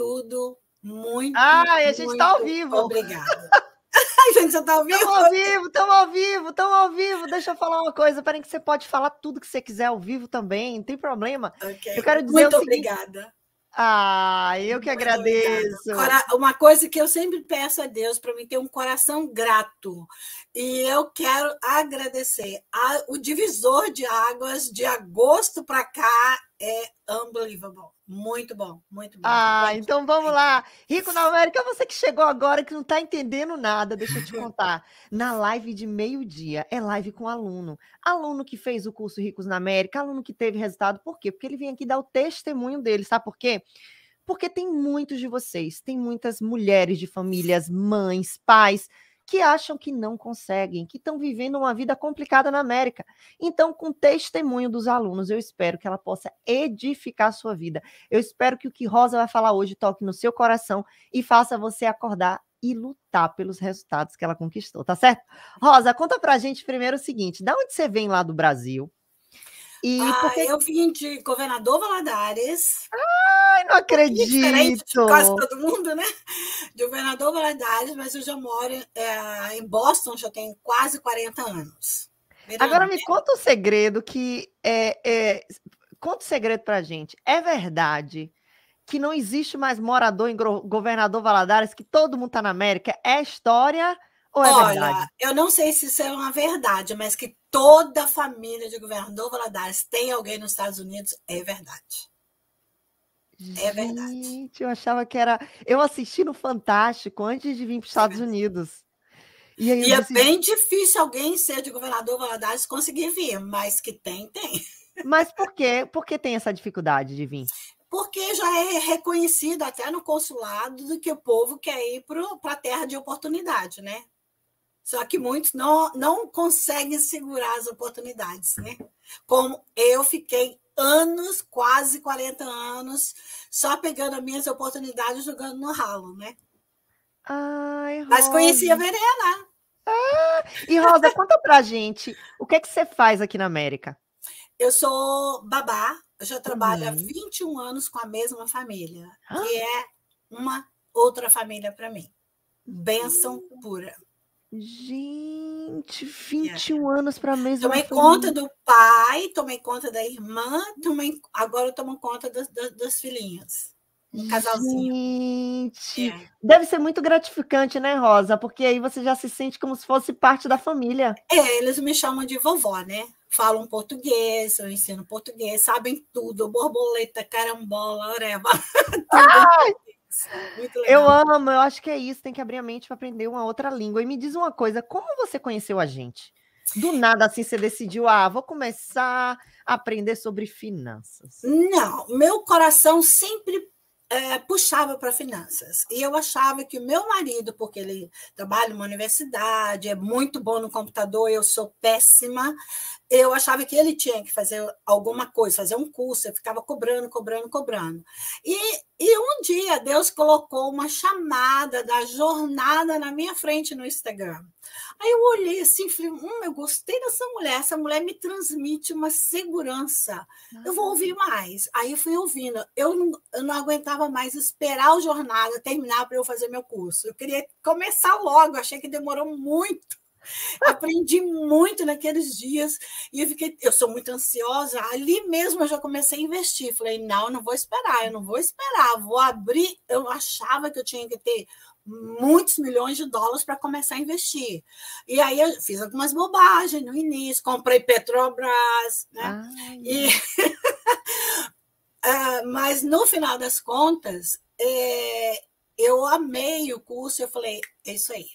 tudo. Muito. Ai, a gente está tá ao vivo. Obrigada. a gente já está ao vivo. Estamos ao vivo, estamos ao vivo, estamos ao vivo. Deixa eu falar uma coisa. Peraí, que você pode falar tudo que você quiser ao vivo também, não tem problema. Okay. Eu quero dizer. Muito obrigada. Ah, eu que Muito agradeço. Uma coisa que eu sempre peço a Deus para mim ter um coração grato. E eu quero agradecer. o divisor de águas de agosto para cá é unbelievable. Muito bom, muito bom. Ah, então vamos lá. Rico na América, você que chegou agora que não está entendendo nada, deixa eu te contar. na live de meio-dia, é live com aluno. Aluno que fez o curso Ricos na América, aluno que teve resultado, por quê? Porque ele vem aqui dar o testemunho dele, sabe por quê? Porque tem muitos de vocês, tem muitas mulheres de famílias, mães, pais, que acham que não conseguem, que estão vivendo uma vida complicada na América. Então, com o testemunho dos alunos, eu espero que ela possa edificar a sua vida. Eu espero que o que Rosa vai falar hoje toque no seu coração e faça você acordar e lutar pelos resultados que ela conquistou, tá certo? Rosa, conta pra gente primeiro o seguinte: da onde você vem lá do Brasil? E ah, porque... Eu vim de governador Valadares. Ai, não acredito! Diferente de quase todo mundo, né? De governador Valadares, mas eu já moro é, em Boston, já tenho quase 40 anos. Agora me conta o um segredo que é, é, conta o um segredo pra gente. É verdade que não existe mais morador em governador Valadares, que todo mundo tá na América? É história ou é Olha, verdade? eu não sei se isso é uma verdade, mas que toda a família de governador Valadares tem alguém nos Estados Unidos, é verdade. É verdade. Gente, eu achava que era. Eu assisti no Fantástico antes de vir para os é Estados é Unidos. E, e é bem difícil alguém ser de governador Valadares conseguir vir, mas que tem, tem. Mas por quê? Por que tem essa dificuldade de vir? Porque já é reconhecido até no consulado que o povo quer ir para a terra de oportunidade, né? Só que muitos não, não conseguem segurar as oportunidades, né? Como eu fiquei anos, quase 40 anos, só pegando as minhas oportunidades jogando no ralo, né? Ai, Mas conhecia a Verena. Ah, e Rosa, conta pra gente, o que é que você faz aqui na América? Eu sou babá, eu já trabalho uhum. há 21 anos com a mesma família, ah. que é uma outra família para mim. Bênção uhum. pura. Gente, 21 é. anos para a mesma Tomei família. conta do pai, tomei conta da irmã, tomei... agora eu tomo conta dos, dos, filhinhos. Um casalzinho. Gente, é. deve ser muito gratificante, né, Rosa? Porque aí você já se sente como se fosse parte da família. É, eles me chamam de vovó, né? Falam português, eu ensino português, sabem tudo, borboleta, carambola, oreva. Ai, eu amo, eu acho que é isso. Tem que abrir a mente para aprender uma outra língua. E me diz uma coisa: como você conheceu a gente? Do nada, assim, você decidiu, ah, vou começar a aprender sobre finanças. Não, meu coração sempre é, puxava para finanças. E eu achava que o meu marido, porque ele trabalha numa universidade, é muito bom no computador, eu sou péssima, eu achava que ele tinha que fazer alguma coisa, fazer um curso, eu ficava cobrando, cobrando, cobrando. E, e um dia Deus colocou uma chamada da jornada na minha frente no Instagram. Aí eu olhei assim, falei, hum, eu gostei dessa mulher, essa mulher me transmite uma segurança, Nossa. eu vou ouvir mais. Aí eu fui ouvindo, eu não, eu não aguentava mais esperar a jornada terminar para eu fazer meu curso, eu queria começar logo, achei que demorou muito. Aprendi muito naqueles dias e eu fiquei, eu sou muito ansiosa. Ali mesmo eu já comecei a investir. Falei, não, eu não vou esperar, eu não vou esperar, vou abrir. Eu achava que eu tinha que ter muitos milhões de dólares para começar a investir. E aí eu fiz algumas bobagens no início, comprei Petrobras, né? E... uh, mas no final das contas, é... eu amei o curso, eu falei, é isso aí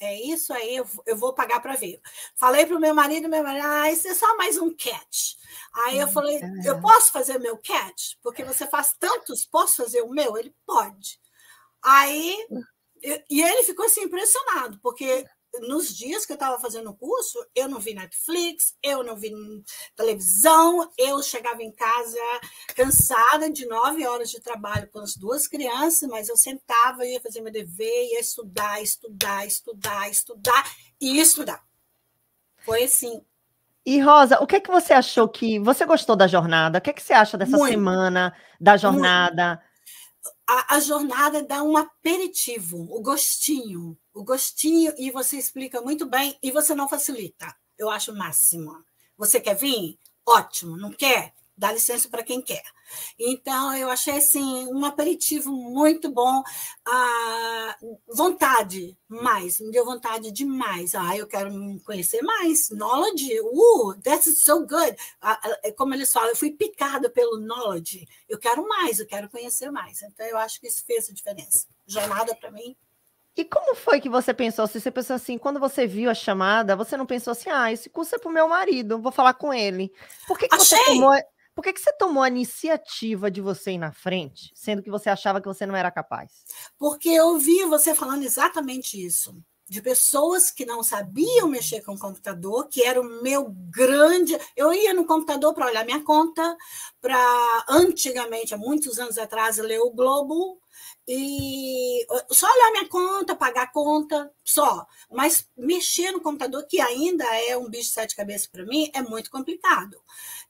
é isso aí, eu, eu vou pagar para ver. Falei para o meu marido, meu marido, ah, isso é só mais um catch. Aí eu falei, eu é. posso fazer meu catch? Porque você faz tantos, posso fazer o meu? Ele pode. Aí, hum. eu, e ele ficou assim impressionado, porque nos dias que eu estava fazendo o curso, eu não vi Netflix, eu não vi televisão, eu chegava em casa cansada de nove horas de trabalho com as duas crianças, mas eu sentava, ia fazer meu dever, ia estudar, estudar, estudar, estudar e estudar. Foi assim. E Rosa, o que é que você achou que você gostou da jornada? O que é que você acha dessa Muito. semana da jornada? A, a jornada dá um aperitivo, o gostinho, o gostinho, e você explica muito bem, e você não facilita. Eu acho o máximo. Você quer vir? Ótimo. Não quer? Dá licença para quem quer. Então, eu achei assim, um aperitivo muito bom. Ah, vontade, mais. Me deu vontade demais. Ah, eu quero conhecer mais. Knowledge, uh, that's so good. Ah, é como eles falam, eu fui picada pelo knowledge. Eu quero mais, eu quero conhecer mais. Então, eu acho que isso fez a diferença. Jornada, para mim, e como foi que você pensou? Se você pensou assim, quando você viu a chamada, você não pensou assim, ah, esse curso é pro meu marido, vou falar com ele. Por que, que você tomou? Por que, que você tomou a iniciativa de você ir na frente, sendo que você achava que você não era capaz? Porque eu vi você falando exatamente isso de pessoas que não sabiam mexer com o computador, que era o meu grande. Eu ia no computador para olhar minha conta, para antigamente, há muitos anos atrás, ler o Globo e só olhar minha conta, pagar a conta, só. Mas mexer no computador, que ainda é um bicho de sete cabeças para mim, é muito complicado.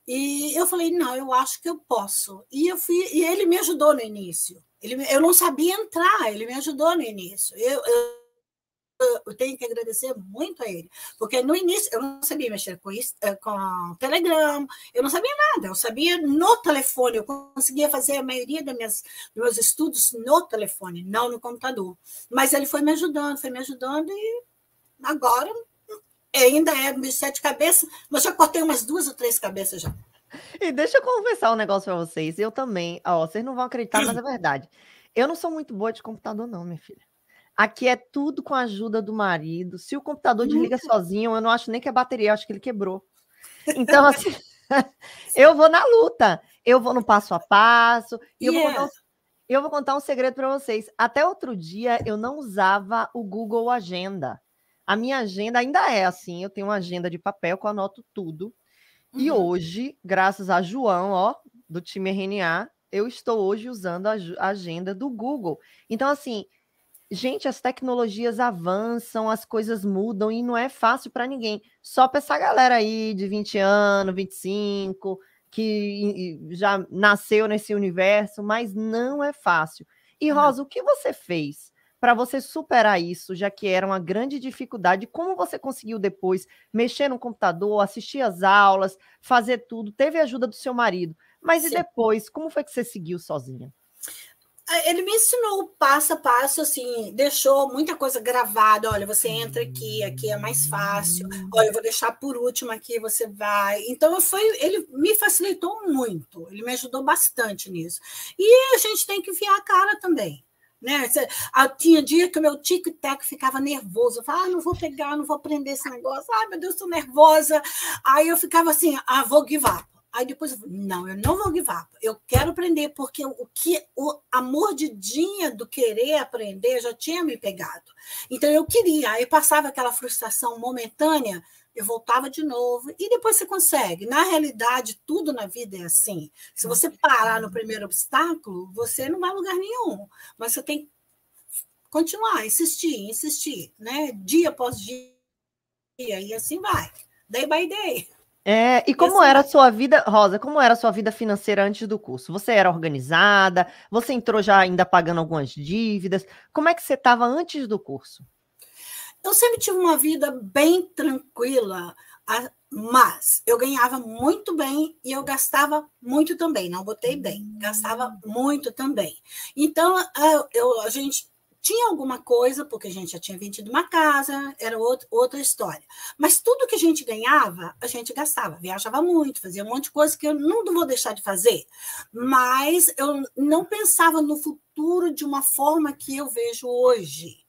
E eu falei, não, eu acho que eu posso. E eu fui, e ele me ajudou no início. Ele, eu não sabia entrar, ele me ajudou no início. eu, eu eu tenho que agradecer muito a ele, porque no início eu não sabia mexer com, isso, eh, com Telegram, eu não sabia nada, eu sabia no telefone, eu conseguia fazer a maioria das minhas, dos meus estudos no telefone, não no computador. Mas ele foi me ajudando, foi me ajudando e agora ainda é de sete cabeças, mas já cortei umas duas ou três cabeças já. E deixa eu confessar um negócio para vocês, eu também, ó, vocês não vão acreditar, mas é verdade. Eu não sou muito boa de computador não, minha filha. Aqui é tudo com a ajuda do marido. Se o computador desliga sozinho, eu não acho nem que é bateria, eu acho que ele quebrou. Então, assim, eu vou na luta. Eu vou no passo a passo. E eu, vou contar é. um, eu vou contar um segredo para vocês. Até outro dia, eu não usava o Google Agenda. A minha agenda ainda é assim. Eu tenho uma agenda de papel que eu anoto tudo. Uhum. E hoje, graças a João, ó, do time RNA, eu estou hoje usando a agenda do Google. Então, assim, gente, as tecnologias avançam, as coisas mudam e não é fácil para ninguém. Só para essa galera aí de 20 anos, 25, que já nasceu nesse universo, mas não é fácil. E Rosa, não. o que você fez para você superar isso, já que era uma grande dificuldade? Como você conseguiu depois mexer no computador, assistir às aulas, fazer tudo? Teve a ajuda do seu marido, mas Sim. e depois, como foi que você seguiu sozinha? Ah, ele me ensinou passo a passo, assim, deixou muita coisa gravada. Olha, você entra aqui, aqui é mais fácil. Olha, eu vou deixar por último aqui, você vai. Então, foi, ele me facilitou muito, ele me ajudou bastante nisso. E a gente tem que enfiar a cara também. Né? Ah, tinha dia que o meu tic-tac ficava nervoso. Eu falava, ah, não vou pegar, não vou aprender esse negócio. Ai, meu Deus, estou nervosa. Aí eu ficava assim, ah, vou give up Aí depois eu falei, não, eu não vou give up. Eu quero aprender, porque o que o, a mordidinha do querer aprender já tinha me pegado. Então eu queria, aí passava aquela frustração momentânea, eu voltava de novo, e depois você consegue. Na realidade, tudo na vida é assim. Se você parar no primeiro obstáculo, você não vai a lugar nenhum. Mas você tem que continuar, insistir, insistir, né? Dia após dia, e assim vai. Day by day. É, e como assim, era a sua vida, Rosa, como era a sua vida financeira antes do curso? Você era organizada? Você entrou já ainda pagando algumas dívidas? Como é que você estava antes do curso? Eu sempre tive uma vida bem tranquila, mas eu ganhava muito bem e eu gastava muito também. Não botei bem, gastava hum. muito também. Então, eu, eu a gente tinha alguma coisa, porque a gente já tinha vendido uma casa, era outro, outra história. Mas tudo que a gente ganhava, a gente gastava. Viajava muito, fazia um monte de coisa que eu não vou deixar de fazer. Mas eu não pensava no futuro de uma forma que eu vejo hoje.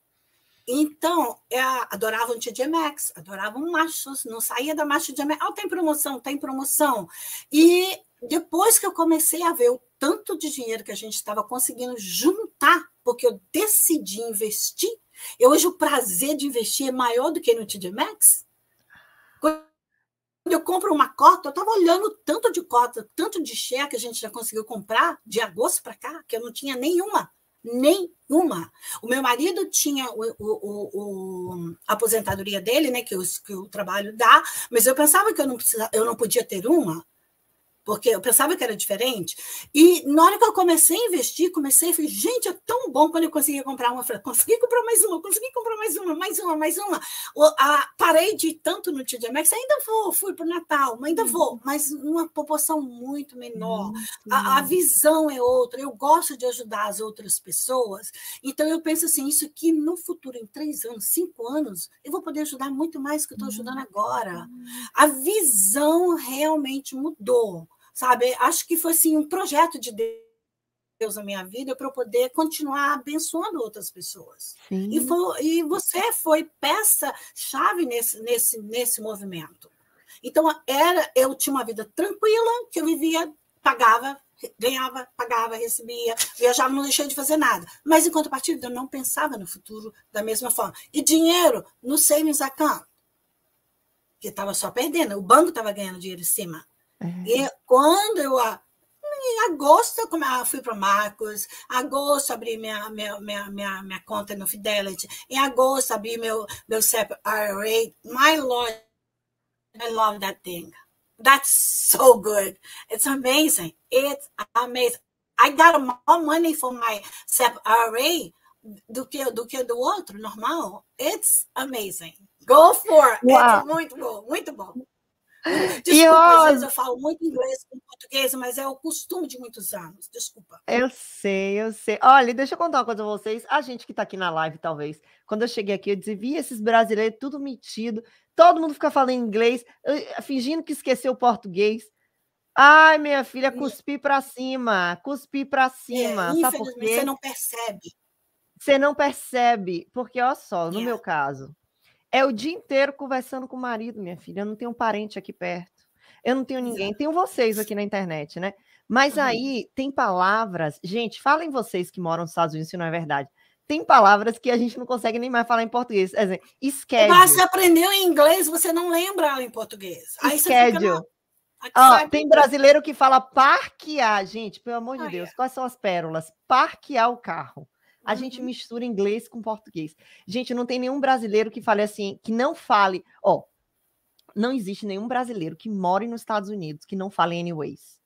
Então, eu é, adorava um TJ adorava um macho, não saía da Macho de Max. Oh, ah, tem promoção, tem promoção. E depois que eu comecei a ver o tanto de dinheiro que a gente estava conseguindo juntar, porque eu decidi investir. E hoje o prazer de investir é maior do que no TD Max. Quando eu compro uma cota, eu estava olhando tanto de cota, tanto de share que a gente já conseguiu comprar de agosto para cá, que eu não tinha nenhuma. Nenhuma. O meu marido tinha o, o, o, a aposentadoria dele, né? Que, que o trabalho dá, mas eu pensava que eu não, precisa, eu não podia ter uma porque eu pensava que era diferente. E na hora que eu comecei a investir, comecei a falei, gente, é tão bom quando eu conseguia comprar uma. Falei, consegui comprar mais uma, consegui comprar mais uma, mais uma, mais uma. a, parei de ir tanto no TGMX, ainda vou, fui para o Natal, ainda hum. vou, mas numa proporção muito menor. A, a visão é outra, eu gosto de ajudar as outras pessoas. Então eu penso assim, isso aqui no futuro, em três anos, cinco anos, eu vou poder ajudar muito mais do que eu estou ajudando hum. agora. Hum. A visão realmente mudou sabe? Acho que foi assim um projeto de Deus na minha vida para eu poder continuar abençoando outras pessoas. Sim. E, foi, e você foi peça chave nesse, nesse, nesse movimento. Então era, eu tinha uma vida tranquila que eu vivia, pagava ganhava, pagava, recebia, viajava, não deixei de fazer nada. Mas, enquanto partido, eu não pensava no futuro da mesma forma. E dinheiro no savings account, que estava só perdendo, o banco estava ganhando dinheiro em cima. É. E quando eu em agosto eu ah, fui para Marcos, em agosto abri minha, minha, minha, minha, minha conta no Fidelity, em agosto abri meu, meu SEP IRA. My Lord, I love that thing. That's so good. It's amazing. It's amazing. I got more money for my SEP IRA do que, do que do outro, normal. It's amazing. Go for it. Uau. It's muito bom, muito bom. Desculpa, e, ó, às vezes eu falo muito inglês com português, mas é o costume de muitos anos, desculpa. Eu sei, eu sei. Olha, deixa eu contar uma coisa a vocês, a gente que está aqui na live, talvez, quando eu cheguei aqui, eu vi esses brasileiros tudo metido, todo mundo fica falando inglês, eh, eh, fingindo que esqueceu o português. Ai, minha filha, cuspi para cima, cuspi para é, cima. É, sabe por quê? você não percebe. Você não percebe, porque olha só, no é. meu caso, é o dia inteiro conversando com o marido, minha filha. Eu não tenho um parente aqui perto. Eu não tenho ninguém. Tenho vocês aqui na internet, né? Mas uhum. aí tem palavras. Gente, falem vocês que moram nos Estados Unidos, se não é verdade. Tem palavras que a gente não consegue nem mais falar em português. Exemplo, schedule. Mas você aprendeu em inglês, você não lembra em português. Aí schedule. Na... Ah, tem brasileiro que fala parquear, gente, pelo amor de ah, Deus. É. Quais são as pérolas? Parquear o carro a gente uhum. mistura inglês com português. Gente, não tem nenhum brasileiro que fale assim, que não fale, ó, não existe nenhum brasileiro que mora nos Estados Unidos que não fale anyways.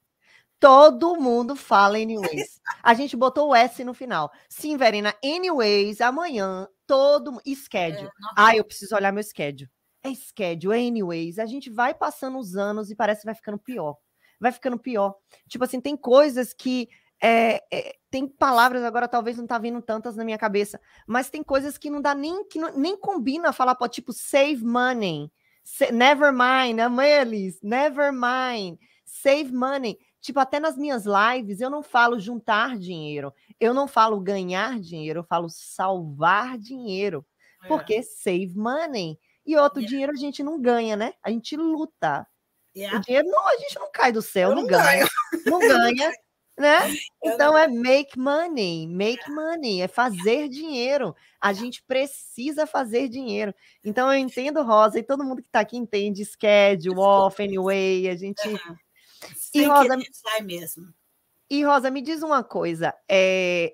Todo mundo fala anyways. A gente botou o S no final. Sim, Verena, anyways, amanhã, todo e schedule. ah, eu preciso olhar meu schedule. É schedule, anyways. A gente vai passando os anos e parece que vai ficando pior. Vai ficando pior. Tipo assim, tem coisas que é, é, tem palavras agora, talvez não tá vindo tantas na minha cabeça, mas tem coisas que não dá nem que não, nem combina falar, tipo save money, sa never mind, né, amei eles, never mind, save money. Tipo, até nas minhas lives eu não falo juntar dinheiro, eu não falo ganhar dinheiro, eu falo salvar dinheiro, é. porque save money. E outro yeah. É. dinheiro a gente não ganha, né? A gente luta. Yeah. É. O dinheiro não, a gente não cai do céu, não, não, ganha. Não ganha. Né? Então é make money, make money, é fazer dinheiro. A gente precisa fazer dinheiro. Então eu entendo, Rosa, e todo mundo que está aqui entende schedule, off, anyway, a gente. E Rosa, sai mesmo. E Rosa, me diz uma coisa: é,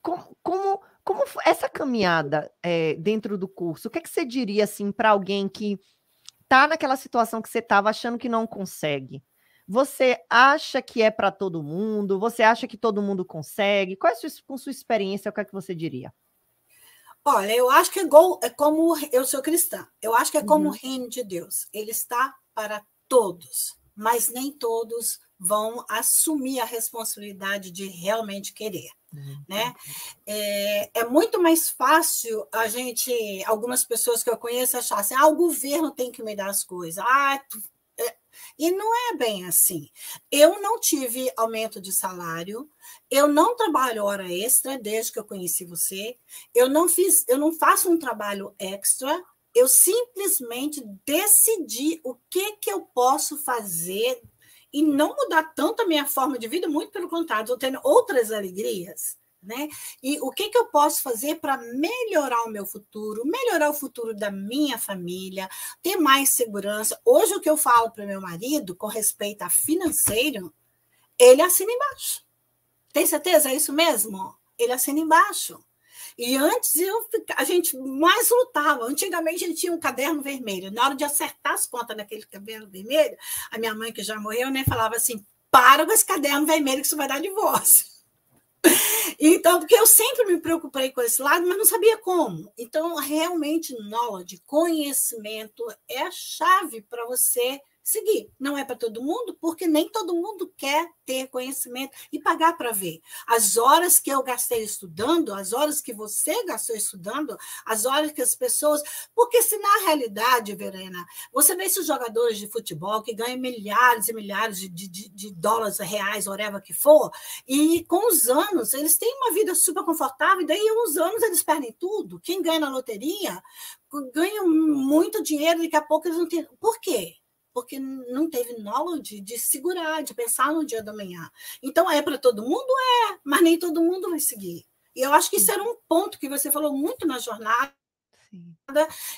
como, como, como essa caminhada é, dentro do curso, o que, é que você diria assim para alguém que está naquela situação que você estava achando que não consegue? Você acha que é para todo mundo? Você acha que todo mundo consegue? Qual é a sua, com sua experiência? O que é que você diria? Olha, eu acho que é, igual, é como eu sou cristã. Eu acho que é como uhum. o reino de Deus. Ele está para todos, mas nem todos vão assumir a responsabilidade de realmente querer. Né? Uhum. Né? É, é, muito mais fácil a gente, algumas pessoas que eu conheço, achar assim: ah, o governo tem que me dar as coisas, ah, e não é bem assim. Eu não tive aumento de salário, eu não trabalho hora extra desde que eu conheci você, eu não fiz, eu não faço um trabalho extra, eu simplesmente decidi o que que eu posso fazer e não mudar tanto a minha forma de vida, muito pelo contrário, estou tendo outras alegrias né? E o que, que eu posso fazer para melhorar o meu futuro, melhorar o futuro da minha família, ter mais segurança? Hoje, o que eu falo para meu marido com respeito a financeiro, ele assina embaixo. Tem certeza? É isso mesmo? Ele assina embaixo. E antes eu, a gente mais lutava. Antigamente a gente tinha um caderno vermelho. Na hora de acertar as contas naquele caderno vermelho, a minha mãe, que já morreu, né, falava assim: para com esse caderno vermelho que isso vai dar divórcio. Então, porque eu sempre me preocupei com esse lado, mas não sabia como. Então, realmente, knowledge, conhecimento é a chave para você seguir. Não é para todo mundo, porque nem todo mundo quer ter conhecimento e pagar para ver. As horas que eu gastei estudando, as horas que você gastou estudando, as horas que as pessoas. Porque se na realidade, Verena, você vê esses jogadores de futebol que ganham milhares e milhares de, de, de dólares, reais, whatever que for, e com os anos eles têm uma vida super confortável, e daí uns anos eles perdem tudo. Quem ganha na loteria ganha muito dinheiro, daqui a pouco eles não têm. Por quê? porque não teve knowledge de segurar, de pensar no dia da manhã. Então, é para todo mundo? É, mas nem todo mundo vai seguir. E eu acho que isso era um ponto que você falou muito na jornada, Sim.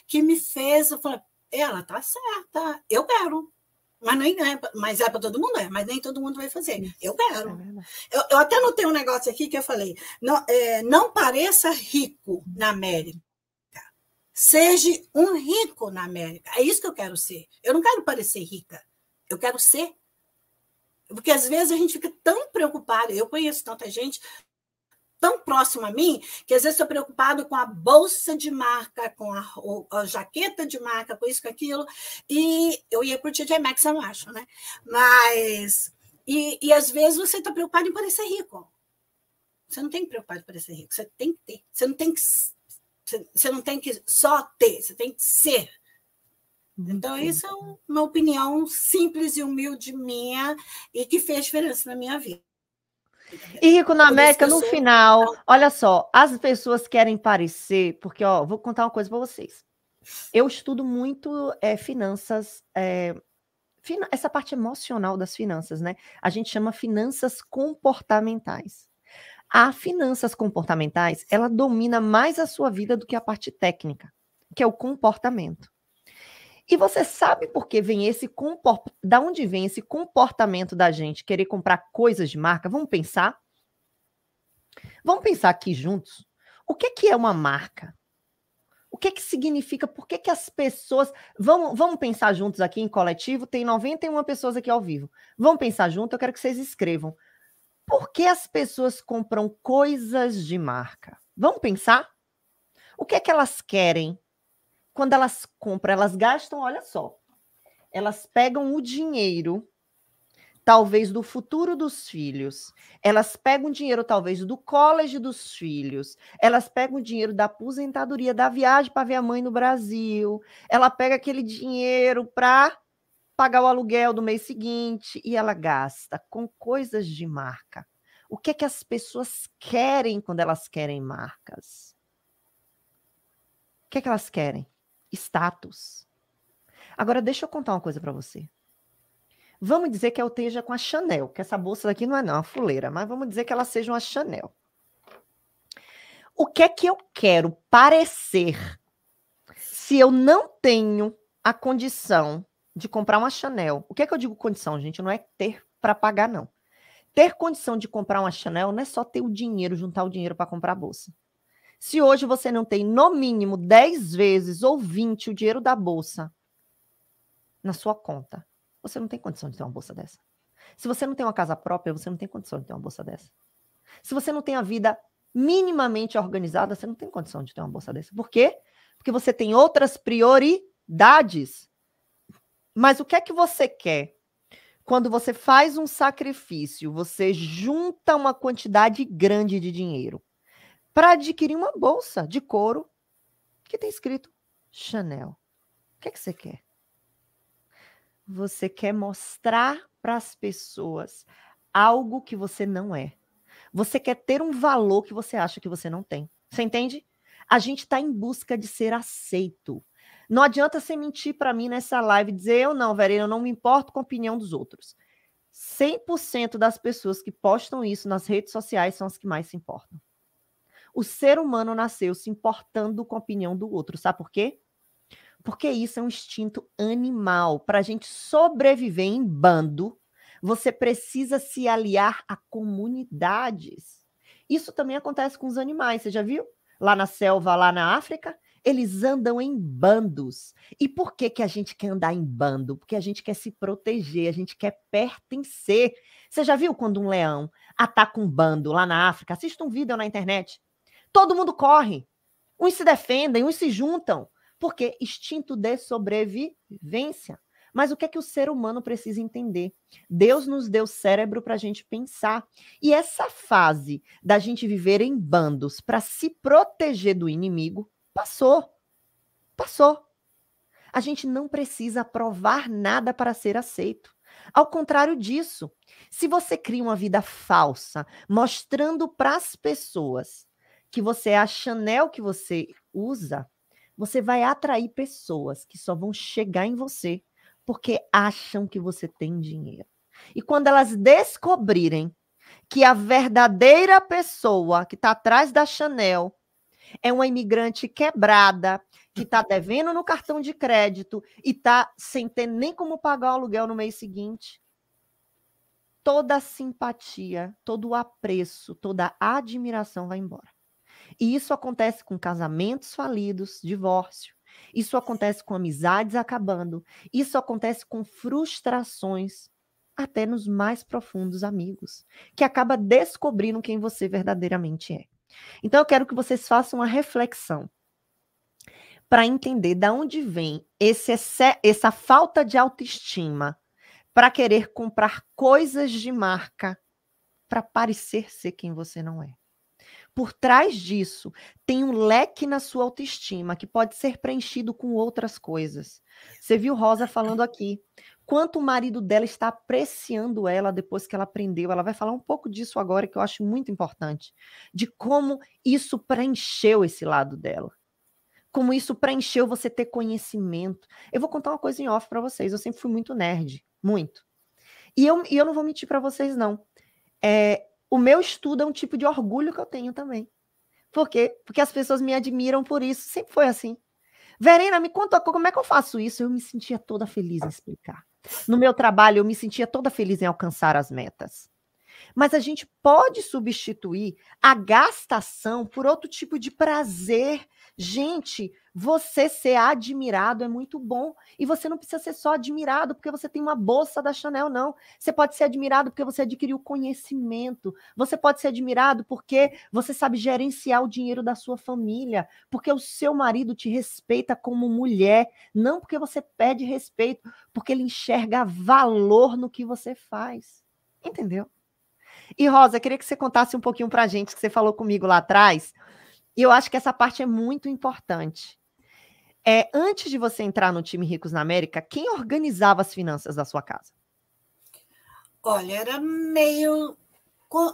que me fez, eu falei, ela tá certa, eu quero. Mas, nem, é, mas é para todo mundo, é, mas nem todo mundo vai fazer. Eu é quero. Eu, eu até notei um negócio aqui que eu falei: não, é, não pareça rico na América. Seja um rico na América. É isso que eu quero ser. Eu não quero parecer rica. Eu quero ser. Porque às vezes a gente fica tão preocupado. Eu conheço tanta gente tão próximo a mim que às vezes estou preocupado com a bolsa de marca, com a, a, jaqueta de marca, com isso, com aquilo. E eu ia para o TJ Maxx, eu não acho, né? Mas. E, e às vezes você está preocupado em parecer rico. Você não tem que preocupar em parecer rico, você tem que ter. Você não tem que você não tem que só ter, você tem que ser. Então, uhum. isso é uma opinião simples e humilde minha e que fez diferença na minha vida. E Rico na América, no final, olha só, as pessoas querem parecer, porque ó, vou contar uma coisa para vocês. Eu estudo muito é, finanças, é, fina essa parte emocional das finanças, né? A gente chama finanças comportamentais. A finanças comportamentais, ela domina mais a sua vida do que a parte técnica, que é o comportamento. E você sabe por que vem esse comportamento, da onde vem esse comportamento da gente querer comprar coisas de marca? Vamos pensar? Vamos pensar aqui juntos. O que é, que é uma marca? O que é que significa? Por que, é que as pessoas. Vamos, vamos pensar juntos aqui em coletivo? Tem 91 pessoas aqui ao vivo. Vamos pensar junto? Eu quero que vocês escrevam. Por que as pessoas compram coisas de marca? Vamos pensar? O que é que elas querem? Quando elas compram, elas gastam, olha só. Elas pegam o dinheiro, talvez do futuro dos filhos. Elas pegam dinheiro, talvez, do colégio dos filhos. Elas pegam dinheiro da aposentadoria, da viagem para ver a mãe no Brasil. Ela pega aquele dinheiro para pagar o aluguel do mês seguinte e ela gasta com coisas de marca. O que é que as pessoas querem quando elas querem marcas? O que é que elas querem? Status. Agora deixa eu contar uma coisa para você. Vamos dizer que eu esteja com a Chanel, que essa bolsa daqui não é não, é uma fuleira, mas vamos dizer que ela seja uma Chanel. O que é que eu quero parecer se eu não tenho a condição de comprar uma Chanel. O que é que eu digo condição, gente? Não é ter para pagar, não. Ter condição de comprar uma Chanel não é só ter o dinheiro, juntar o dinheiro para comprar a bolsa. Se hoje você não tem no mínimo 10 vezes ou 20 o dinheiro da bolsa na sua conta, você não tem condição de ter uma bolsa dessa. Se você não tem uma casa própria, você não tem condição de ter uma bolsa dessa. Se você não tem a vida minimamente organizada, você não tem condição de ter uma bolsa dessa. Por quê? Porque você tem outras prioridades. Mas o que é que você quer? Quando você faz um sacrifício, você junta uma quantidade grande de dinheiro para adquirir uma bolsa de couro que tem escrito Chanel. O que é que você quer? Você quer mostrar para as pessoas algo que você não é. Você quer ter um valor que você acha que você não tem. Você entende? A gente está em busca de ser aceito. Não adianta você mentir para mim nessa live e dizer eu não, Verena, eu não me importo com a opinião dos outros. 100% das pessoas que postam isso nas redes sociais são as que mais se importam. O ser humano nasceu se importando com a opinião do outro, sabe por quê? Porque isso é um instinto animal. Para a gente sobreviver em bando, você precisa se aliar a comunidades. Isso também acontece com os animais, você já viu? Lá na selva, lá na África, eles andam em bandos. E por que, que a gente quer andar em bando? Porque a gente quer se proteger, a gente quer pertencer. Você já viu quando um leão ataca um bando lá na África? Assista um vídeo na internet. Todo mundo corre. Uns se defendem, uns se juntam. Porque instinto de sobrevivência. Mas o que é que o ser humano precisa entender? Deus nos deu cérebro para a gente pensar. E essa fase da gente viver em bandos para se proteger do inimigo Passou. Passou. A gente não precisa provar nada para ser aceito. Ao contrário disso, se você cria uma vida falsa, mostrando para as pessoas que você é a Chanel que você usa, você vai atrair pessoas que só vão chegar em você porque acham que você tem dinheiro. E quando elas descobrirem que a verdadeira pessoa que está atrás da Chanel é uma imigrante quebrada, que está devendo no cartão de crédito e está sem ter nem como pagar o aluguel no mês seguinte. Toda a simpatia, todo o apreço, toda a admiração vai embora. E isso acontece com casamentos falidos, divórcio. Isso acontece com amizades acabando. Isso acontece com frustrações, até nos mais profundos amigos, que acaba descobrindo quem você verdadeiramente é. Então, eu quero que vocês façam uma reflexão para entender de onde vem esse, essa falta de autoestima para querer comprar coisas de marca para parecer ser quem você não é. Por trás disso, tem um leque na sua autoestima que pode ser preenchido com outras coisas. Você viu Rosa falando aqui quanto o marido dela está apreciando ela depois que ela aprendeu. Ela vai falar um pouco disso agora, que eu acho muito importante, de como isso preencheu esse lado dela. Como isso preencheu você ter conhecimento. Eu vou contar uma coisa em off para vocês. Eu sempre fui muito nerd, muito. E eu, e eu não vou mentir para vocês, não. É, o meu estudo é um tipo de orgulho que eu tenho também. Por quê? Porque as pessoas me admiram por isso. Sempre foi assim. Verena, me conta como é que eu faço isso. Eu me sentia toda feliz em explicar. No meu trabalho, eu me sentia toda feliz em alcançar as metas. Mas a gente pode substituir a gastação por outro tipo de prazer Gente, você ser admirado é muito bom. E você não precisa ser só admirado porque você tem uma bolsa da Chanel, não. Você pode ser admirado porque você adquiriu conhecimento. Você pode ser admirado porque você sabe gerenciar o dinheiro da sua família. Porque o seu marido te respeita como mulher. Não porque você pede respeito, porque ele enxerga valor no que você faz. Entendeu? E Rosa, queria que você contasse um pouquinho para a gente que você falou comigo lá atrás e eu acho que essa parte é muito importante. É, antes de você entrar no time Ricos na América, quem organizava as finanças da sua casa? Olha, era meio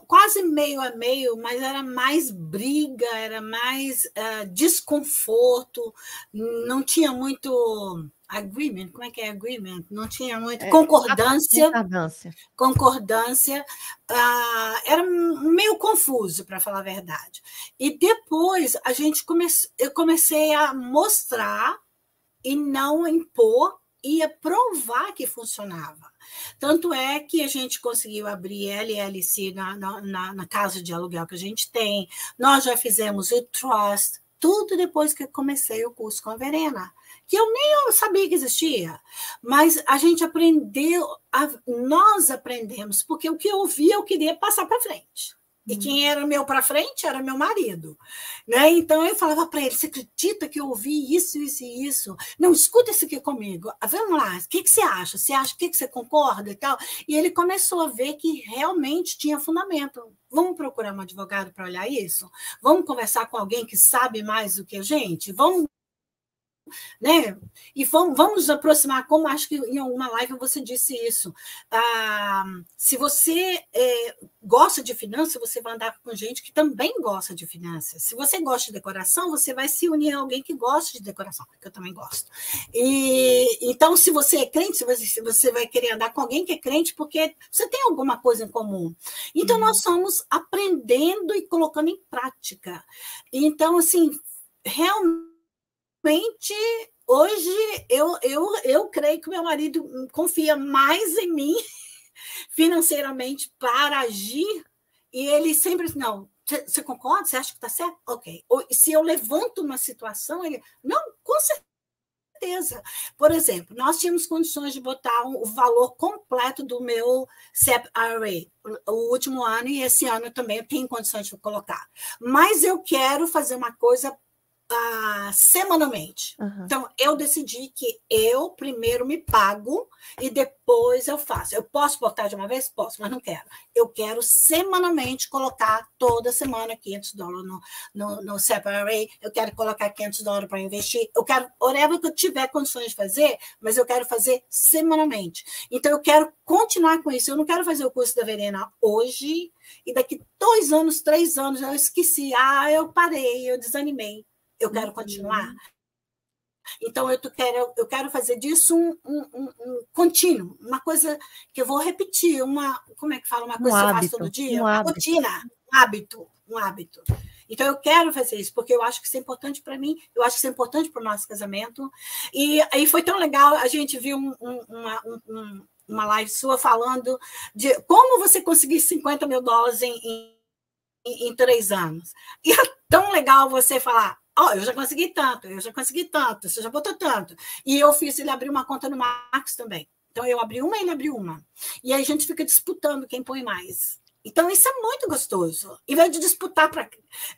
quase meio a meio, mas era mais briga, era mais uh, desconforto, não tinha muito agreement, como é que é agreement? Não tinha muito. concordância. É, concordância. Ah, era meio confuso, para falar a verdade. E depois a gente comece, eu comecei a mostrar e não impor e a provar que funcionava. Tanto é que a gente conseguiu abrir LLC na, na, na casa de aluguel que a gente tem, nós já fizemos o Trust, tudo depois que eu comecei o curso com a Verena que eu nem sabia que existia. Mas a gente aprendeu, a, nós aprendemos, porque o que eu via eu queria passar para frente. E hum. quem era meu para frente era meu marido. Né? Então eu falava para ele: você acredita que eu ouvi isso, isso e isso? Não, escuta isso aqui comigo. Ah, vamos lá, o que, que você acha? Você acha que, que você concorda e tal? E ele começou a ver que realmente tinha fundamento. Vamos procurar um advogado para olhar isso? Vamos conversar com alguém que sabe mais do que a gente? Vamos né? E vamos, vamos aproximar, como acho que em alguma live você disse isso. Ah, se você é, gosta de finanças, você vai andar com gente que também gosta de finanças. Se você gosta de decoração, você vai se unir a alguém que gosta de decoração, que eu também gosto. E então, se você é crente, você, você vai querer andar com alguém que é crente, porque você tem alguma coisa em comum. Então, hum. nós uhum. somos aprendendo e colocando em prática. Então, assim, realmente realmente hoje eu, eu, eu creio que meu marido confia mais em mim financeiramente para agir e ele sempre não você concorda você acha que está certo ok Ou, se eu levanto uma situação ele não com certeza por exemplo nós tínhamos condições de botar um, o valor completo do meu SEP IRA o último ano e esse ano também eu tenho condições de colocar mas eu quero fazer uma coisa ah, semanalmente. Uhum. Então, eu decidi que eu primeiro me pago e depois eu faço. Eu posso botar de uma vez? Posso, mas não quero. Eu quero semanalmente colocar toda semana 500 dólares no, no, no Separate, eu quero colocar 500 dólares para investir, eu quero, whatever que eu tiver condições de fazer, mas eu quero fazer semanalmente. Então, eu quero continuar com isso. Eu não quero fazer o curso da Verena hoje e daqui dois anos, três anos, eu esqueci. Ah, eu parei, eu desanimei eu quero continuar. Uhum. Então, eu quero, eu quero fazer disso um, um, um, um, contínuo, uma coisa que eu vou repetir, uma, como é que fala, uma coisa que eu faço todo dia? uma rotina, um hábito, um hábito. Então, eu quero fazer isso, porque eu acho que isso é importante para mim, eu acho que isso é importante para o nosso casamento. E aí foi tão legal, a gente viu uma, uma live sua falando de como você conseguir 50 mil dólares em, em, em três anos. E é tão legal você falar, Ó, oh, eu já consegui tanto, eu já consegui tanto, você já botou tanto. E eu fiz ele abrir uma conta no Max também. Então eu abri uma, ele abriu uma. E aí a gente fica disputando quem põe mais. Então, isso é muito gostoso. Em vez de disputar para.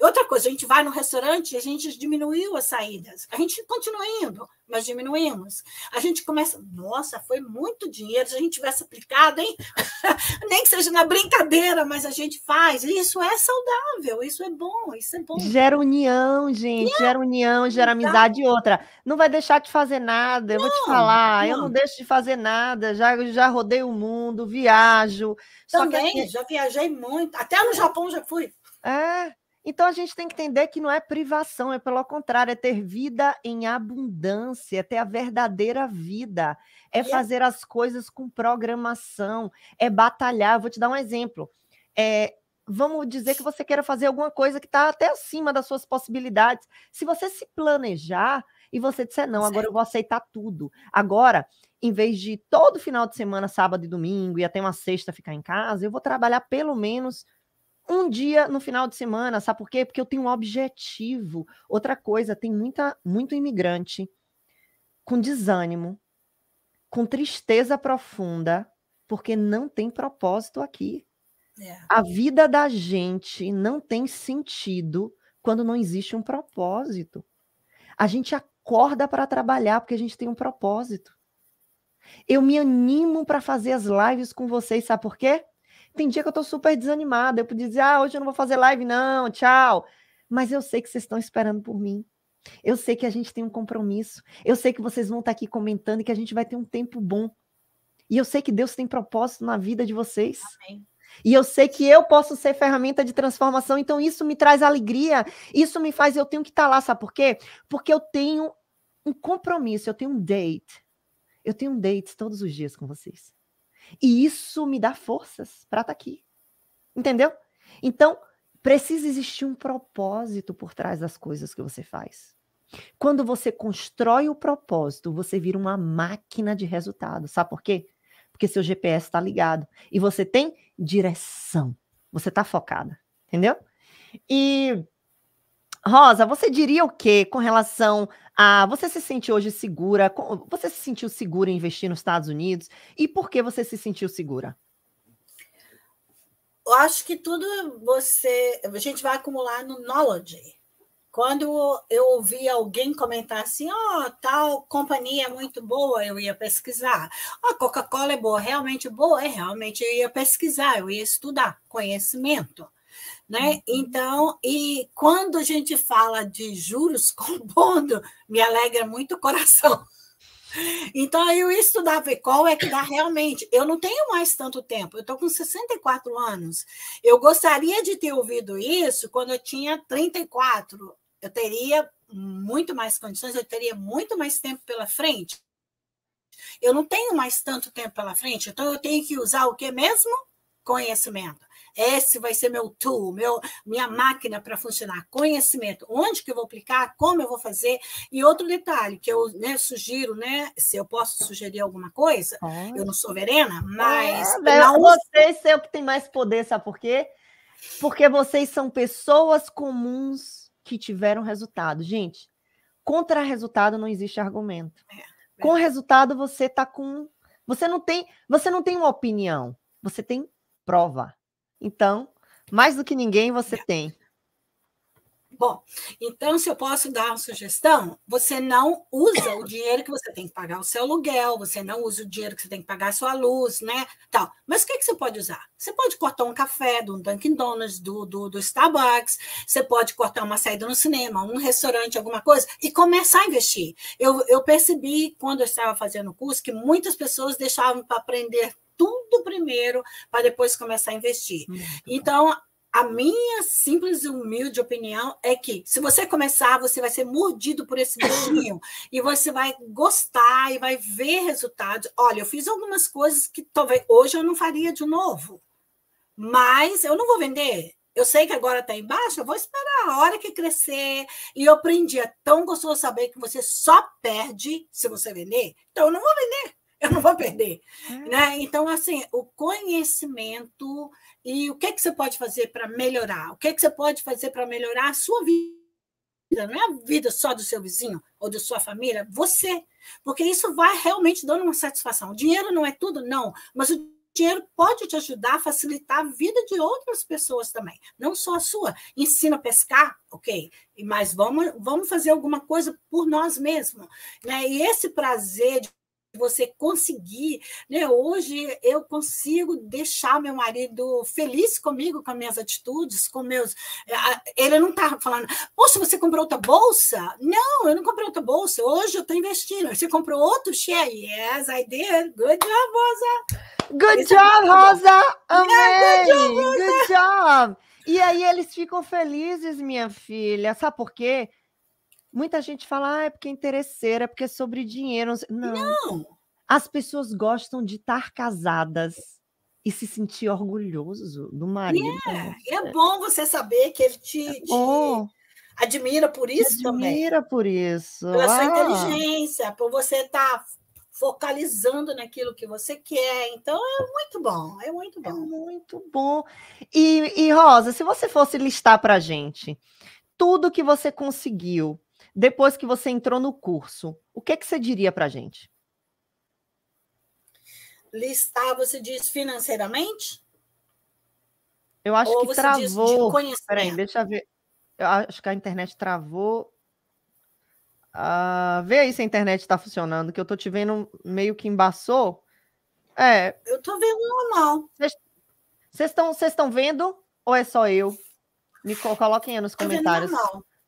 Outra coisa, a gente vai no restaurante e a gente diminuiu as saídas. A gente continua indo, mas diminuímos. A gente começa. Nossa, foi muito dinheiro. Se a gente tivesse aplicado, hein? Nem que seja na brincadeira, mas a gente faz. Isso é saudável, isso é bom, isso é bom. Gera união, gente. Gera união, gera amizade e outra. Não vai deixar de fazer nada, eu não, vou te falar. Não. Eu não deixo de fazer nada. Já, já rodei o mundo, viajo também. Aqui, assim, já viajei muito. Até no Japão já fui. É. Então a gente tem que entender que não é privação, é pelo contrário, é ter vida em abundância, é ter a verdadeira vida, é, é fazer as coisas com programação, é batalhar. Eu vou te dar um exemplo. É, vamos dizer que você queira fazer alguma coisa que está até acima das suas possibilidades. Se você se planejar e você disser, não, agora eu vou aceitar tudo. Agora, em vez de todo final de semana, sábado e domingo, e até uma sexta ficar em casa, eu vou trabalhar pelo menos um dia no final de semana, sabe por quê? Porque eu tenho um objetivo. Outra coisa, tem muita, muito imigrante com desânimo, com tristeza profunda, porque não tem propósito aqui. É. A vida da gente não tem sentido quando não existe um propósito. A gente acorda para trabalhar porque a gente tem um propósito. Eu me animo para fazer as lives com vocês, sabe por quê? Tem dia que eu estou super desanimada. Eu podia dizer, ah, hoje eu não vou fazer live, não, tchau. Mas eu sei que vocês estão esperando por mim. Eu sei que a gente tem um compromisso. Eu sei que vocês vão estar tá aqui comentando e que a gente vai ter um tempo bom. E eu sei que Deus tem propósito na vida de vocês. Amém. E eu sei que eu posso ser ferramenta de transformação, então isso me traz alegria, isso me faz, eu tenho que estar tá lá, sabe por quê? Porque eu tenho um compromisso, eu tenho um date, eu tenho dates todos os dias com vocês. E isso me dá forças para estar tá aqui. Entendeu? Então, precisa existir um propósito por trás das coisas que você faz. Quando você constrói o propósito, você vira uma máquina de resultado. Sabe por quê? Porque seu GPS está ligado e você tem direção. Você está focada, entendeu? E Rosa, você diria o quê com relação ah, você se sente hoje segura? Você se sentiu segura em investir nos Estados Unidos? E por que você se sentiu segura? Eu acho que tudo você. A gente vai acumular no knowledge. Quando eu ouvi alguém comentar assim, ó, oh, tal companhia é muito boa, eu ia pesquisar. A oh, Coca-Cola é boa, realmente boa, é realmente eu ia pesquisar, eu ia estudar conhecimento. Né? Uhum. Então, e quando a gente fala de juros compondo, me alegra muito o coração. Então, eu estudava qual é que dá realmente. Eu não tenho mais tanto tempo, eu estou com 64 anos. Eu gostaria de ter ouvido isso quando eu tinha 34. Eu teria muito mais condições, eu teria muito mais tempo pela frente. Eu não tenho mais tanto tempo pela frente, então eu tenho que usar o que mesmo? Conhecimento. Esse vai ser meu tool, meu, minha máquina para funcionar. Conhecimento, onde que eu vou aplicar, como eu vou fazer. E outro detalhe que eu né, sugiro, né? Se eu posso sugerir alguma coisa, eu não sou verena, mas. Ah, não... Vocês sempre é têm mais poder, sabe por quê? Porque vocês são pessoas comuns que tiveram resultado. Gente, contra resultado não existe argumento. É, é. Com resultado você está com você não tem, você não tem uma opinião, você tem prova. Então, mais do que ninguém, você é. tem. Bom, então, se eu posso dar uma sugestão, você não usa o dinheiro que você tem que pagar o seu aluguel, você não usa o dinheiro que você tem que pagar a sua luz, né? Tal. Mas o que, que você pode usar? Você pode cortar um café do Dunkin' Donuts, do, do, do Starbucks, você pode cortar uma saída no cinema, um restaurante, alguma coisa, e começar a investir. Eu, eu percebi, quando eu estava fazendo o curso, que muitas pessoas deixavam para aprender tudo primeiro para depois começar a investir. Muito então, a minha simples e humilde opinião é que, se você começar, você vai ser mordido por esse bichinho e você vai gostar e vai ver resultados. Olha, eu fiz algumas coisas que talvez hoje eu não faria de novo, mas eu não vou vender. Eu sei que agora está embaixo, eu vou esperar a hora que crescer. E eu aprendi, é tão gostoso saber que você só perde se você vender. Então, eu não vou vender eu não vou perder. É. Né? Então, assim, o conhecimento e o que, é que você pode fazer para melhorar? O que, é que você pode fazer para melhorar a sua vida? Não é a vida só do seu vizinho ou da sua família, você. Porque isso vai realmente dando uma satisfação. O dinheiro não é tudo, não, mas o dinheiro pode te ajudar a facilitar a vida de outras pessoas também, não só a sua. Ensina a pescar, ok, mas vamos, vamos fazer alguma coisa por nós mesmos. Né? E esse prazer de você conseguir, né? Hoje eu consigo deixar meu marido feliz comigo, com as minhas atitudes, com meus. Eh, ele não está falando, poxa, você comprou outra bolsa? Não, eu não comprei outra bolsa. Hoje eu estou investindo. Você comprou outro share? Yes, I did. Good job, Rosa. Good Esse é job, é Rosa. Amei. Yeah, good job, Rosa. Good job. E aí eles ficam felizes, minha filha. Sabe por quê? Muita gente fala, ah, é porque é interesseira, é porque é sobre dinheiro. Não. Não. As pessoas gostam de estar casadas e se sentir orgulhoso do marido. É, né? é bom você saber que ele te, é te admira por isso admira também. Admira por isso. Pela ah. sua inteligência, por você estar tá focalizando naquilo que você quer. Então é muito bom, é muito é bom. É muito bom. E, e Rosa, se você fosse listar para gente tudo que você conseguiu depois que você entrou no curso, o que, é que você diria para a gente? Listar, você diz financeiramente? Eu acho Ou que travou. Peraí, deixa eu ver. Eu acho que a internet travou. Ah, vê aí se a internet está funcionando, que eu tô te vendo meio que embaçou. É. Eu tô vendo normal. Vocês estão vendo ou é só eu? Me coloquem aí nos comentários.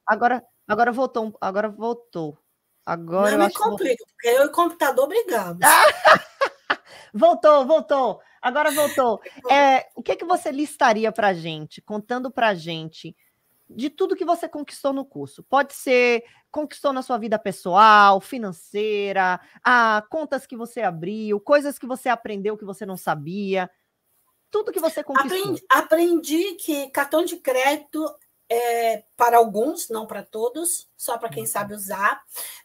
Agora, Agora voltou. Agora voltou. Agora Não me complica, porque eu e o computador brigamos. Ah! voltou, voltou. Agora voltou. É, o que, é que você listaria para gente, contando para gente de tudo que você conquistou no curso? Pode ser conquistou na sua vida pessoal, financeira, a contas que você abriu, coisas que você aprendeu que você não sabia. Tudo que você conquistou. Aprendi, aprendi que cartão de crédito é, para alguns, não para todos, só para quem sabe usar.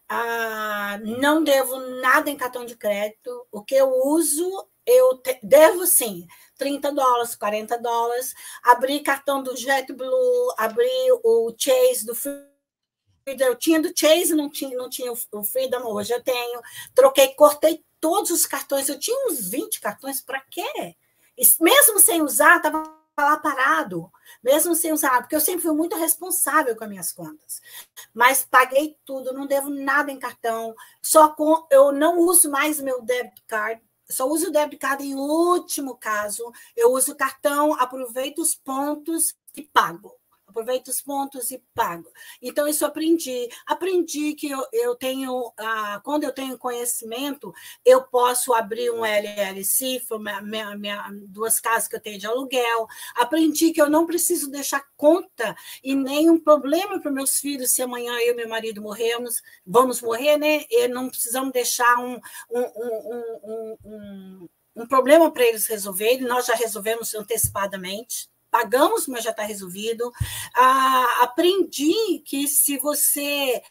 Ah, não devo nada em cartão de crédito. O que eu uso, eu te, devo sim. 30 dólares, 40 dólares. Abri cartão do JetBlue, abri o Chase do Freedom. Eu tinha do Chase, não tinha, não tinha o Freedom, hoje eu tenho. Troquei, cortei todos os cartões. Eu tinha uns 20 cartões, para quê? mesmo sem usar, estava lá parado, mesmo sem usar, porque eu sempre fui muito responsável com as minhas contas. Mas paguei tudo, não devo nada em cartão, só com eu não uso mais meu debit card, só uso o debit card em último caso. Eu uso o cartão, aproveito os pontos e pago aproveito os pontos e pago. Então, isso aprendi. Aprendi que eu, eu tenho, ah, quando eu tenho conhecimento, eu posso abrir um LLC, minha, minha, minha, duas casas que eu tenho de aluguel. Aprendi que eu não preciso deixar conta e nenhum problema para meus filhos se amanhã eu e meu marido morrermos, vamos morrer, né? E não precisamos deixar um, um, um, um um problema para eles resolverem, nós já resolvemos antecipadamente pagamos, mas já está resolvido. Ah, aprendi que se você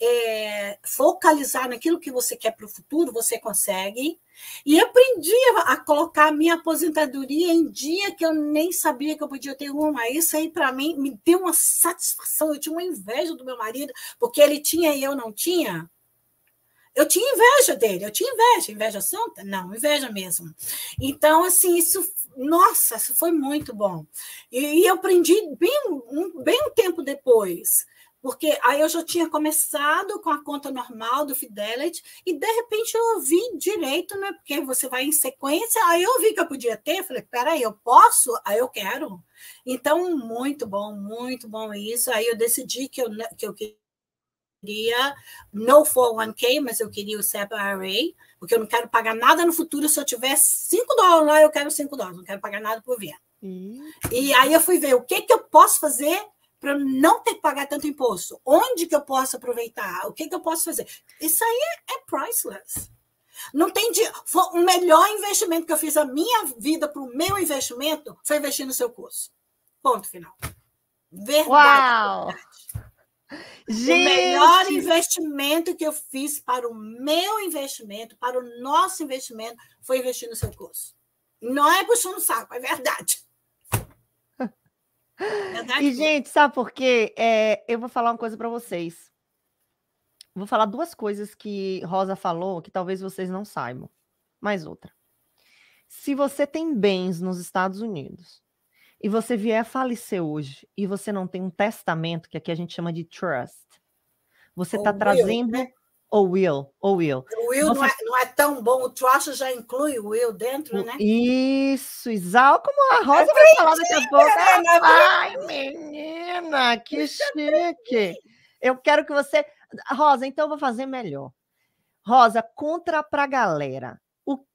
é, focalizar naquilo que você quer para o futuro, você consegue. E aprendi a colocar minha aposentadoria em dia que eu nem sabia que eu podia ter uma. Isso aí, para mim, me deu uma satisfação. Eu tinha uma inveja do meu marido, porque ele tinha e eu não tinha eu tinha inveja dele, eu tinha inveja, inveja santa? Não, inveja mesmo. Então, assim, isso, nossa, isso foi muito bom. E, e eu aprendi bem um, bem um tempo depois, porque aí eu já tinha começado com a conta normal do Fidelity e de repente eu ouvi direito, né? Porque você vai em sequência, aí eu vi que eu podia ter, falei, peraí, eu posso? Aí eu quero. Então, muito bom, muito bom isso. Aí eu decidi que eu, né, que eu queria queria no 401k, mas eu queria o SEP porque eu não quero pagar nada no futuro. Se eu tiver 5 dólares lá, eu quero 5 dólares, não quero pagar nada por vir Uhum. E aí eu fui ver o que, que eu posso fazer para não ter que pagar tanto imposto. Onde que eu posso aproveitar? O que, que eu posso fazer? Isso aí é, é priceless. Não tem Foi o melhor investimento que eu fiz a minha vida para o meu investimento foi investir no seu curso. Ponto final. Verdade. Uau! Verdade. Gente. O melhor investimento que eu fiz para o meu investimento, para o nosso investimento, foi investir no seu curso. Não é puxando saco, é verdade. verdade. E, gente, sabe por quê? É, eu vou falar uma coisa para vocês. Vou falar duas coisas que Rosa falou que talvez vocês não saibam. Mais outra. Se você tem bens nos Estados Unidos e você vier a falecer hoje e você não tem um testamento, que aqui a gente chama de trust, você está trazendo. Né? Ou will, ou will. O will você... não, é, não, é, tão bom, o trust já inclui o will dentro, né? Isso, exato, como a é Rosa é vai falar daqui a pouco. Né, é, ai, menina, que é chique. Eu quero que você. Rosa, então eu vou fazer melhor. Rosa, contra pra galera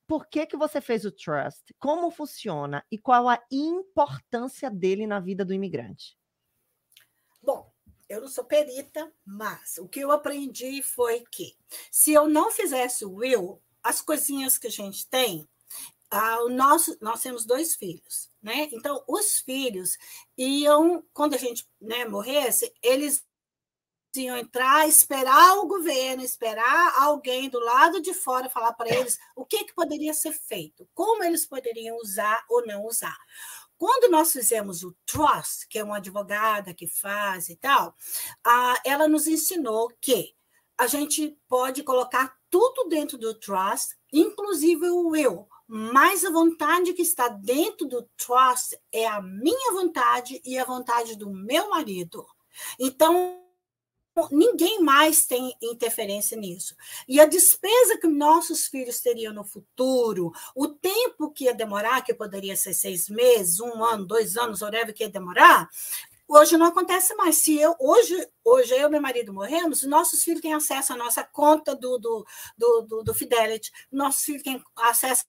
por que, que você fez o trust, como funciona e qual a importância dele na vida do imigrante. Bom, eu não sou perita, mas o que eu aprendi foi que se eu não fizesse o will, as coisinhas que a gente tem, ah, o nosso, nós temos dois filhos, né? Então, os filhos iam, quando a gente né, morresse, eles iam entrar, esperar o governo, esperar alguém do lado de fora falar para eles o que, que poderia ser feito, como eles poderiam usar ou não usar. Quando nós fizemos o Trust, que é uma advogada que faz e tal, ela nos ensinou que a gente pode colocar tudo dentro do Trust, inclusive o eu, mas a vontade que está dentro do Trust é a minha vontade e a vontade do meu marido. Então, ninguém mais tem interferência nisso. E a despesa que nossos filhos teriam no futuro, o tempo que ia demorar, que poderia ser seis meses, um ano, dois anos, whatever que ia demorar, hoje não acontece mais. Se eu hoje, hoje eu e meu marido morremos, nossos filhos têm acesso à nossa conta do, do, do, do, do Fidelity, nossos filhos têm acesso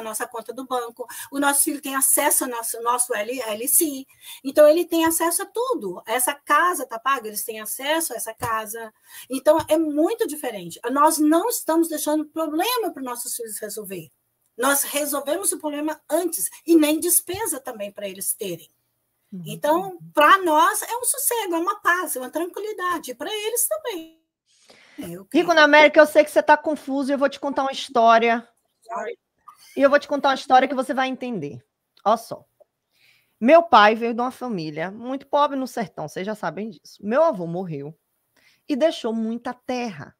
a nossa conta do banco, o nosso filho tem acesso ao nosso, nosso LLC, então ele tem acesso a tudo. Essa casa está paga, eles têm acesso a essa casa. Então é muito diferente. Nós não estamos deixando problema para nossos filhos resolver. Nós resolvemos o problema antes e nem despesa também para eles terem. Uhum. Então, para nós é um sossego, é uma paz, é uma tranquilidade, para eles também. É, Rico na América, eu sei que você está confuso e eu vou te contar uma história. Sorry. E eu vou te contar uma história que você vai entender. Olha só. Meu pai veio de uma família muito pobre no sertão, vocês já sabem disso. Meu avô morreu e deixou muita terra.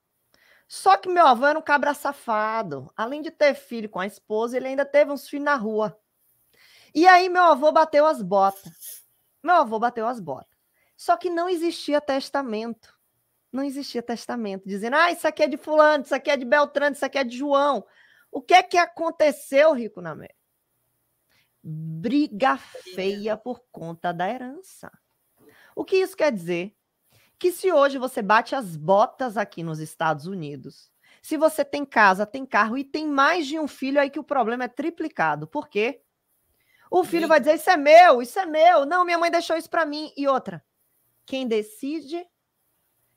Só que meu avô era um cabra safado. Além de ter filho com a esposa, ele ainda teve uns filhos na rua. E aí meu avô bateu as botas. Meu avô bateu as botas. Só que não existia testamento. Não existia testamento dizendo: "Ah, isso aqui é de fulano, isso aqui é de Beltrano, isso aqui é de João". O que é que aconteceu, Rico Namé? Briga feia por conta da herança. O que isso quer dizer? Que se hoje você bate as botas aqui nos Estados Unidos, se você tem casa, tem carro e tem mais de um filho, aí que o problema é triplicado. Por quê? O filho vai dizer: Isso é meu, isso é meu. Não, minha mãe deixou isso para mim. E outra, quem decide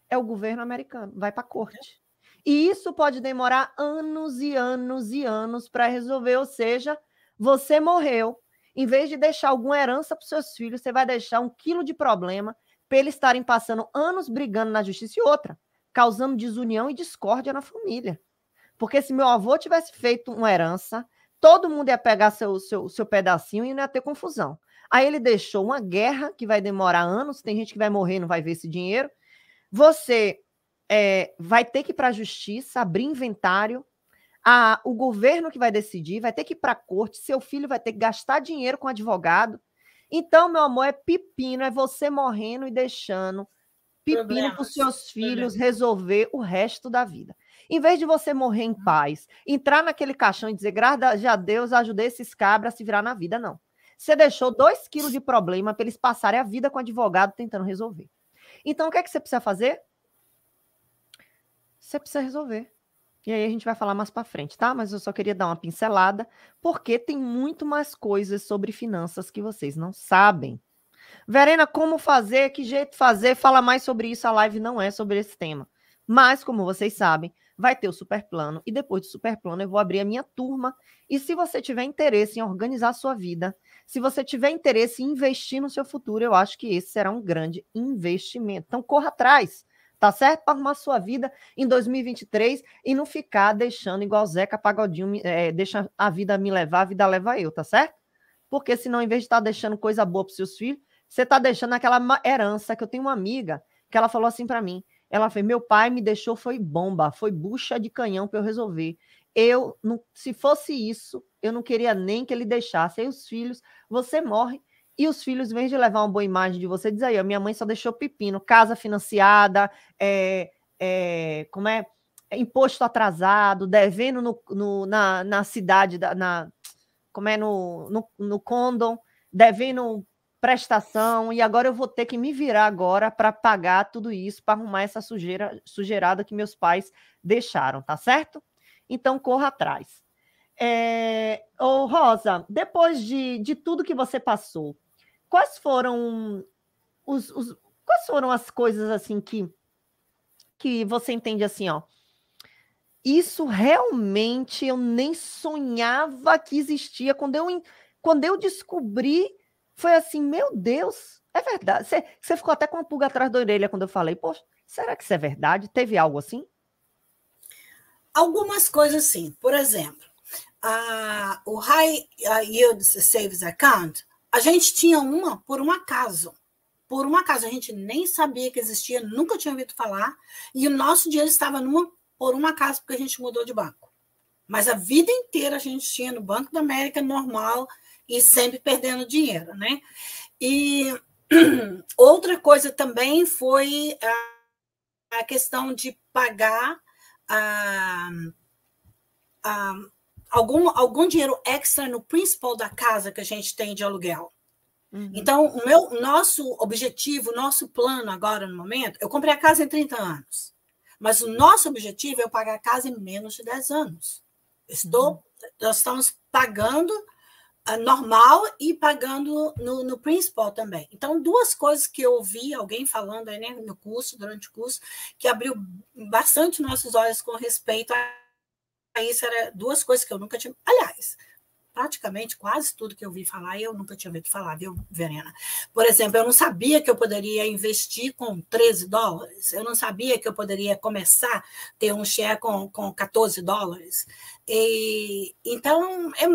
é o governo americano. Vai para a corte. E isso pode demorar anos e anos e anos para resolver. Ou seja, você morreu. Em vez de deixar alguma herança para seus filhos, você vai deixar um quilo de problema para eles estarem passando anos brigando na justiça e outra, causando desunião e discórdia na família. Porque se meu avô tivesse feito uma herança, todo mundo ia pegar seu, seu, seu pedacinho e não ia ter confusão. Aí ele deixou uma guerra que vai demorar anos, tem gente que vai morrer e não vai ver esse dinheiro. Você é, vai ter que ir para a justiça abrir inventário, a, o governo que vai decidir, vai ter que ir para a corte, seu filho vai ter que gastar dinheiro com advogado. Então, meu amor, é pepino, é você morrendo e deixando pepino para os seus filhos resolver o resto da vida. Em vez de você morrer em paz, entrar naquele caixão e dizer, graças a Deus, ajudei esses cabras a se virar na vida, não. Você deixou dois quilos de problema para eles passarem a vida com advogado tentando resolver. Então, o que é que você precisa fazer? você precisa resolver. E aí a gente vai falar mais para frente, tá? Mas eu só queria dar uma pincelada, porque tem muito mais coisas sobre finanças que vocês não sabem. Verena, como fazer? Que jeito fazer? Fala mais sobre isso. A live não é sobre esse tema. Mas, como vocês sabem, vai ter o super plano. E depois do super plano, eu vou abrir a minha turma. E se você tiver interesse em organizar a sua vida, se você tiver interesse em investir no seu futuro, eu acho que esse será um grande investimento. Então, corra atrás tá certo? Para arrumar sua vida em 2023 e não ficar deixando igual Zeca Pagodinho, é, deixa a vida me levar, a vida leva eu, tá certo? Porque senão, em vez de estar tá deixando coisa boa para seus filhos, você está deixando aquela herança que eu tenho uma amiga que ela falou assim para mim. Ela fez: meu pai me deixou, foi bomba, foi bucha de canhão para eu resolver. Eu, não, se fosse isso, eu não queria nem que ele deixasse. Aí os filhos, você morre, e os filhos, em vez de levar uma boa imagem de você, diz aí, a minha mãe só deixou pepino, casa financiada, é, é, como é? é? Imposto atrasado, devendo no, no, na, na cidade, da, na, como é, no, no, no condom, devendo prestação, e agora eu vou ter que me virar agora para pagar tudo isso, para arrumar essa sujeira, sujeirada que meus pais deixaram, tá certo? Então corra atrás. É, ô Rosa, depois de, de tudo que você passou, quais foram os, os, quais foram as coisas assim que que você entende assim, ó? Isso realmente eu nem sonhava que existia quando eu quando eu descobri foi assim, meu Deus, é verdade. Você, você ficou até com uma pulga atrás da orelha quando eu falei, poxa, será que isso é verdade? Teve algo assim? Algumas coisas sim. Por exemplo, a, o High Yield Savings Account, a gente tinha uma por um acaso. Por um acaso, a gente nem sabia que existia, nunca tinha ouvido falar, e o nosso dinheiro estava numa por um acaso, porque a gente mudou de banco. Mas a vida inteira a gente tinha no Banco da América normal e sempre perdendo dinheiro, né? E outra coisa também foi ah, a, questão de pagar a, ah, a ah, algum, algum dinheiro extra no principal da casa que a gente tem de aluguel. Uhum. Então, o meu, nosso objetivo, nosso plano agora no momento, eu comprei a casa em 30 anos, mas o nosso objetivo é eu pagar a casa em menos de 10 anos. Estou, uhum. Nós estamos pagando uh, normal e pagando no, no principal também. Então, duas coisas que eu ouvi alguém falando aí, né, no curso, durante o curso, que abriu bastante nossos olhos com respeito a isso era duas coisas que eu nunca tinha. Aliás, praticamente quase tudo que eu vi falar, eu nunca tinha ouvido falar, viu, Verena? Por exemplo, eu não sabia que eu poderia investir com 13 dólares, eu não sabia que eu poderia começar a ter um share com, com 14 dólares. E, então, é,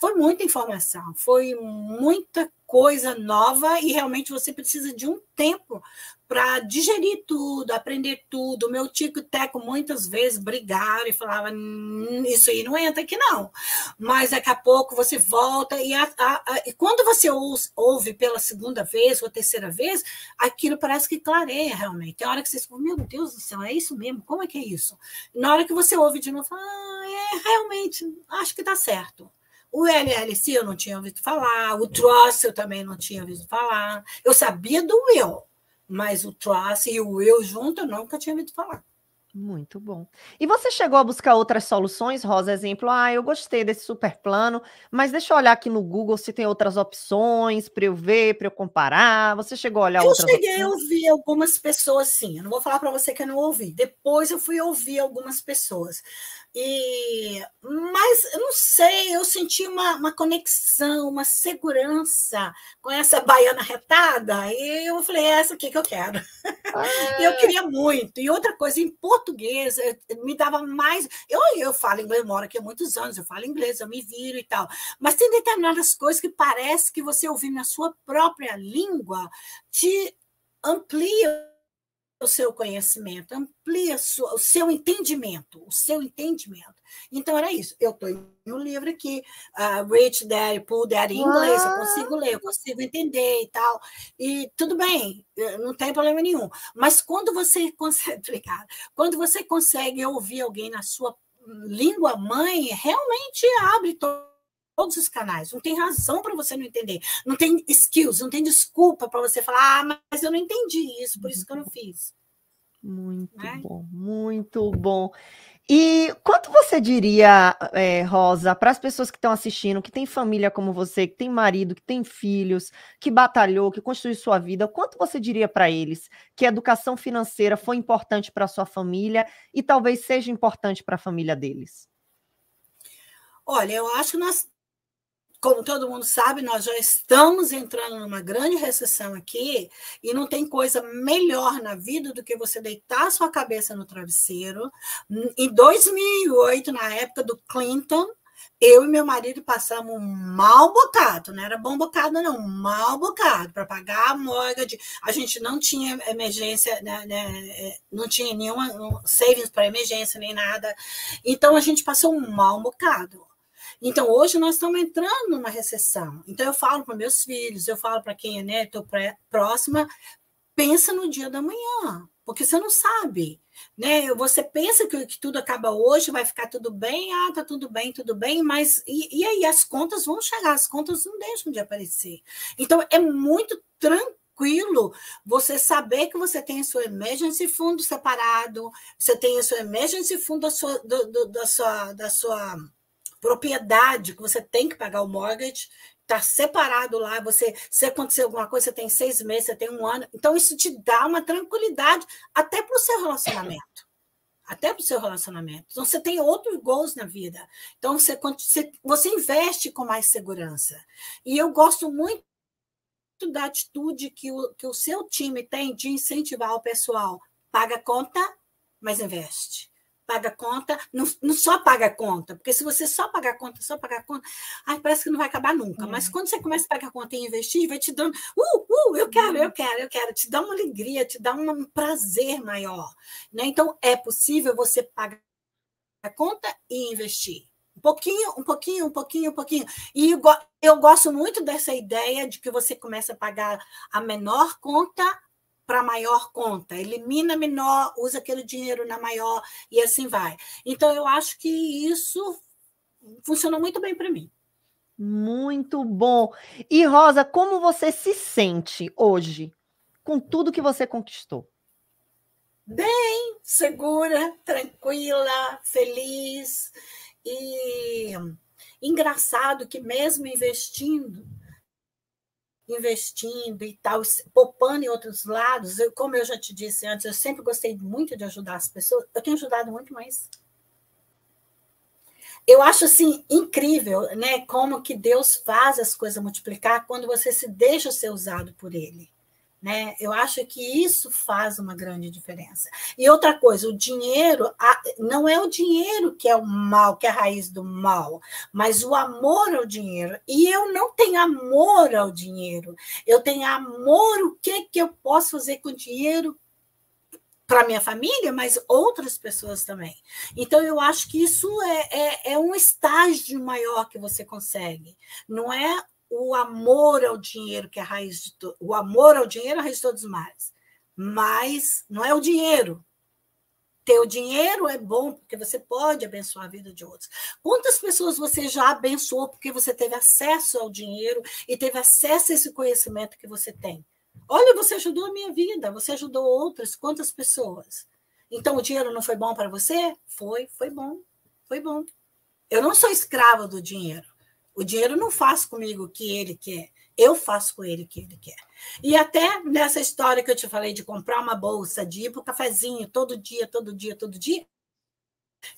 foi muita informação, foi muita coisa nova e realmente você precisa de um tempo para digerir tudo, aprender tudo. Meu tio e Teco muitas vezes brigaram e falava hum, isso aí não entra aqui não. Mas daqui a pouco você volta e, a, a, a, e quando você ouve pela segunda vez ou terceira vez, aquilo parece que clareia realmente. Tem hora que você fala, meu Deus do céu, é isso mesmo? Como é que é isso? Na hora que você ouve de novo, fala, ah, é realmente, acho que está certo. O LLC eu não tinha ouvido falar, o Tross eu também não tinha ouvido falar. Eu sabia do Will, mas o Trace e o Will junto eu nunca tinha ouvido falar. Muito bom. E você chegou a buscar outras soluções, Rosa? Exemplo, ah, eu gostei desse super plano, mas deixa eu olhar aqui no Google se tem outras opções para eu ver, para eu comparar. Você chegou a olhar eu outras Eu cheguei opções? a ouvir algumas pessoas, sim. Eu não vou falar para você que eu não ouvi. Depois eu fui ouvir algumas pessoas. E, mas eu não sei, eu senti uma, uma conexão, uma segurança com essa baiana retada, e eu falei, é essa aqui que eu quero. Ah. eu é. queria muito. E outra coisa, em português, eh, me dava mais. Eu, eu falo inglês, moro aqui há muitos anos, eu falo inglês, eu me viro e tal. Mas tem determinadas coisas que parece que você ouvir na sua própria língua te amplia o seu conhecimento, amplia sua, o seu entendimento, o seu entendimento. Então era isso. Eu estou em um livro aqui, uh, ah, Rich Dad, Poor Dad em inglês, eu consigo ler, eu consigo entender e tal. E tudo bem, eh, não tem problema nenhum. Mas quando você consegue, quando você consegue ouvir alguém na sua hum, língua mãe, realmente abre todo todos os canais. Não tem razão para você não entender. Não tem skills, não tem desculpa para você falar, ah, mas eu não entendi isso, por isso que eu não fiz. Muito né? bom, muito bom. E quanto você diria, é, Rosa, para as pessoas que estão assistindo, que tem família como você, que tem marido, que tem filhos, que batalhou, que construiu sua vida, quanto você diria para eles que a educação financeira foi importante para sua família e talvez seja importante para a família deles? Olha, eu acho que nós como todo mundo sabe, nós já estamos entrando numa grande recessão aqui e não tem coisa melhor na vida do que você deitar sua cabeça no travesseiro. Em 2008, na época do Clinton, eu e meu marido passamos um mal bocado, não era bom bocado, não, mal bocado, para pagar a mortgage. A gente não tinha emergência, né, né, é, não tinha nenhuma savings para emergência nem nada. Então a gente passou um mal bocado. Então, hoje nós estamos entrando numa recessão. Então, eu falo para meus filhos, eu falo para quem é né, estou próxima, pensa no dia da manhã, porque você não sabe. Né? Você pensa que, que, tudo acaba hoje, vai ficar tudo bem, ah, tá tudo bem, tudo bem, mas e, e aí as contas vão chegar, as contas não deixam de aparecer. Então, é muito tranquilo tranquilo você saber que você tem o seu emergency fundo separado, você tem o seu emergency fundo da sua, do, do, da sua, da sua propriedade que você tem que pagar o mortgage, está separado lá, você, se acontecer alguma coisa, você tem seis meses, você tem um ano. Então, isso te dá uma tranquilidade até para o seu relacionamento. Até para o seu relacionamento. Então, você tem outros goals na vida. Então, você, você investe com mais segurança. E eu gosto muito da atitude que o, que o seu time tem de incentivar o pessoal. Paga conta, mas investe paga conta, não, não só paga conta, porque se você só pagar conta, só pagar conta, ai, parece que não vai acabar nunca. É. Mas quando você começa a pagar conta e investir, vai te dando, uh, uh, eu quero, eu uhum. quero, eu quero, te dá uma alegria, te dá um prazer maior. Né? Então, é possível você pagar a conta e investir. Um pouquinho, um pouquinho, um pouquinho, um pouquinho. E eu, eu gosto muito dessa ideia de que você começa a pagar a menor conta para maior conta, elimina menor, usa aquele dinheiro na maior e assim vai. Então, eu acho que isso funcionou muito bem para mim. Muito bom. E Rosa, como você se sente hoje com tudo que você conquistou? Bem, segura, tranquila, feliz e engraçado que mesmo investindo, investindo e tal, poupando em outros lados. Eu, como eu já te disse antes, eu sempre gostei muito de ajudar as pessoas. Eu tenho ajudado muito mais. Eu acho assim incrível, né, como que Deus faz as coisas multiplicar quando você se deixa ser usado por ele. Né? Eu acho que isso faz uma grande diferença. E outra coisa, o dinheiro, a, não é o dinheiro que é o mal, que é a raiz do mal, mas o amor ao dinheiro. E eu não tenho amor ao dinheiro, eu tenho amor, o que, que eu posso fazer com o dinheiro para minha família, mas outras pessoas também. Então, eu acho que isso é, é, é, um estágio maior que você consegue. Não é o amor ao dinheiro que é a raiz de to... o amor ao dinheiro é a raiz de todos os males. Mas não é o dinheiro. Ter o dinheiro é bom porque você pode abençoar a vida de outros. Quantas pessoas você já abençoou porque você teve acesso ao dinheiro e teve acesso a esse conhecimento que você tem? Olha, você ajudou a minha vida, você ajudou outras, quantas pessoas? Então o dinheiro não foi bom para você? Foi, foi bom. Foi bom. Eu não sou escrava do dinheiro. O dinheiro não faz comigo o que ele quer, eu faço com ele o que ele quer. E até nessa história que eu te falei de comprar uma bolsa, de ir para o cafezinho todo dia, todo dia, todo dia,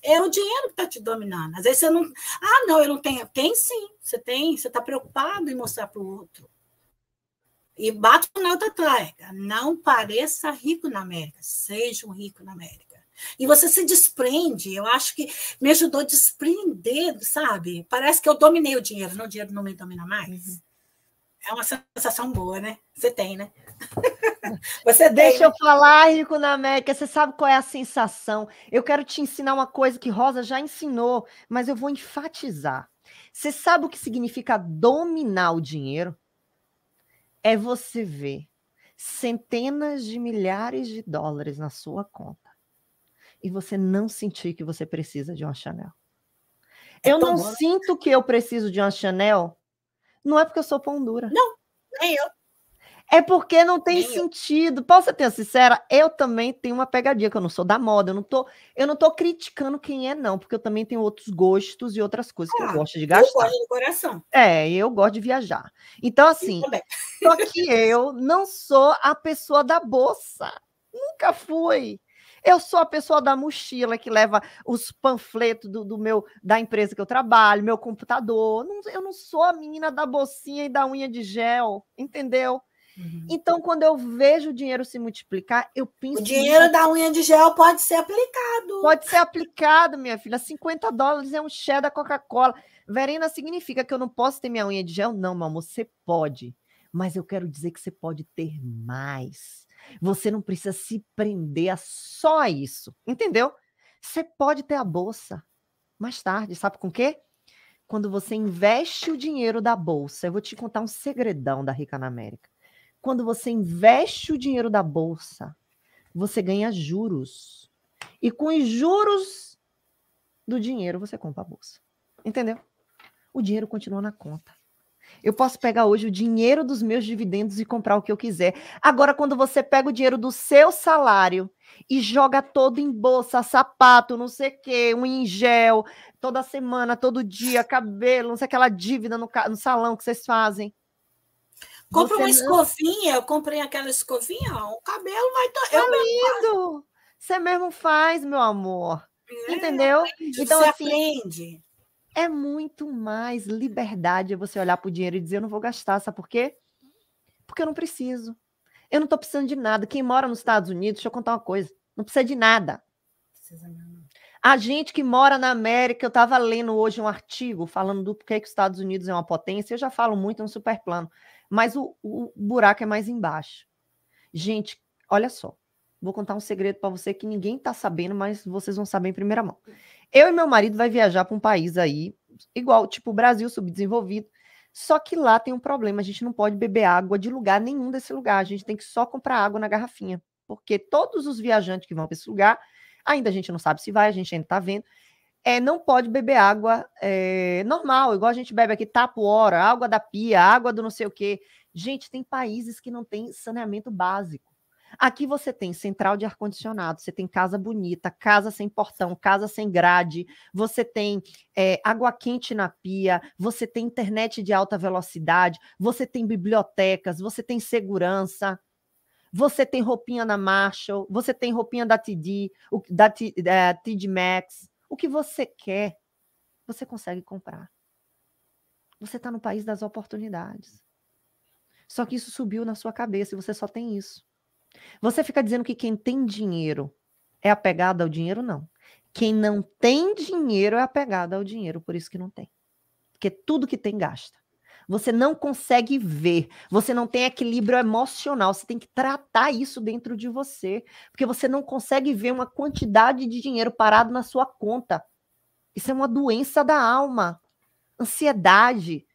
é o dinheiro que está te dominando. Às vezes você não. Ah, não, eu não tenho. Tem sim, você tem, você está preocupado em mostrar para o outro. E bate na outra traga Não pareça rico na América, seja um rico na América. E você se desprende. Eu acho que me ajudou a desprender, sabe? Parece que eu dominei o dinheiro, não o dinheiro não me domina mais. Uhum. É uma sensação boa, né? Você tem, né? você Deixa eu né? falar, Rico na América. Você sabe qual é a sensação? Eu quero te ensinar uma coisa que Rosa já ensinou, mas eu vou enfatizar. Você sabe o que significa dominar o dinheiro? É você ver centenas de milhares de dólares na sua conta e você não sentir que você precisa de uma Chanel. É eu então não bom. sinto que eu preciso de uma Chanel, não é porque eu sou pão dura. Não, nem eu. É porque não tem nem sentido. Eu. Posso ser sincera? Eu também tenho uma pegadinha, que eu não sou da moda, eu não tô, eu não tô criticando quem é, não, porque eu também tenho outros gostos e outras coisas ah, que eu ah, gosto de gastar. Eu gosto do coração. É, eu gosto de viajar. Então, assim, só que eu não sou a pessoa da bolsa. Nunca fui. Eu sou a pessoa da mochila que leva os panfletos do, do meu da empresa que eu trabalho, meu computador. eu não sou a menina da bolsinha e da unha de gel, entendeu? Uhum. Então, quando eu vejo o dinheiro se multiplicar, eu penso. O dinheiro em... da unha de gel pode ser aplicado. Pode ser aplicado, minha filha. 50 dólares é um share da Coca-Cola. Verena, significa que eu não posso ter minha unha de gel? Não, meu amor, você pode. Mas eu quero dizer que você pode ter mais. Você não precisa se prender a só isso, entendeu? Você pode ter a bolsa mais tarde, sabe com quê? Quando você investe o dinheiro da bolsa, eu vou te contar um segredão da Rica na América. Quando você investe o dinheiro da bolsa, você ganha juros. E com os juros do dinheiro, você compra a bolsa. Entendeu? O dinheiro continua na conta. Eu posso pegar hoje o dinheiro dos meus dividendos e comprar o que eu quiser. Agora, quando você pega o dinheiro do seu salário e joga todo em bolsa, sapato, não sei o quê, um em gel, toda semana, todo dia, cabelo, não sei aquela dívida no, no salão que vocês fazem. Compra você uma não... escovinha, eu comprei aquela escovinha, o cabelo vai... Tá eu é lindo! Mesmo você mesmo faz, meu amor. É, Entendeu? Aprende, então, você assim, aprende é muito mais liberdade você olhar para o dinheiro e dizer: eu não vou gastar, sabe por quê? Porque eu não preciso. Eu não estou precisando de nada. Quem mora nos Estados Unidos, deixa eu contar uma coisa: não precisa de nada. A gente que mora na América, eu estava lendo hoje um artigo falando do porquê que os Estados Unidos é uma potência. Eu já falo muito no superplano, mas o, o buraco é mais embaixo. Gente, olha só. Vou contar um segredo para você que ninguém está sabendo, mas vocês vão saber em primeira mão. Eu e meu marido vai viajar para um país aí, igual, tipo Brasil subdesenvolvido. Só que lá tem um problema, a gente não pode beber água de lugar nenhum desse lugar, a gente tem que só comprar água na garrafinha, porque todos os viajantes que vão para esse lugar, ainda a gente não sabe se vai, a gente ainda está vendo, é, não pode beber água é, normal, igual a gente bebe aqui tapuora, água da pia, água do não sei o quê. Gente, tem países que não tem saneamento básico. Aqui você tem central de ar-condicionado, você tem casa bonita, casa sem portão, casa sem grade, você tem é, água quente na pia, você tem internet de alta velocidade, você tem bibliotecas, você tem segurança. Você tem roupinha na Marshall, você tem roupinha da TD, da, da é, TD Max. O que você quer, você consegue comprar. Você está no país das oportunidades. Só que isso subiu na sua cabeça e você só tem isso. Você fica dizendo que quem tem dinheiro é apegado ao dinheiro? Não. Quem não tem dinheiro é apegado ao dinheiro, por isso que não tem. Porque tudo que tem gasta. Você não consegue ver, você não tem equilíbrio emocional, você tem que tratar isso dentro de você, porque você não consegue ver uma quantidade de dinheiro parado na sua conta. Isso é uma doença da alma, ansiedade,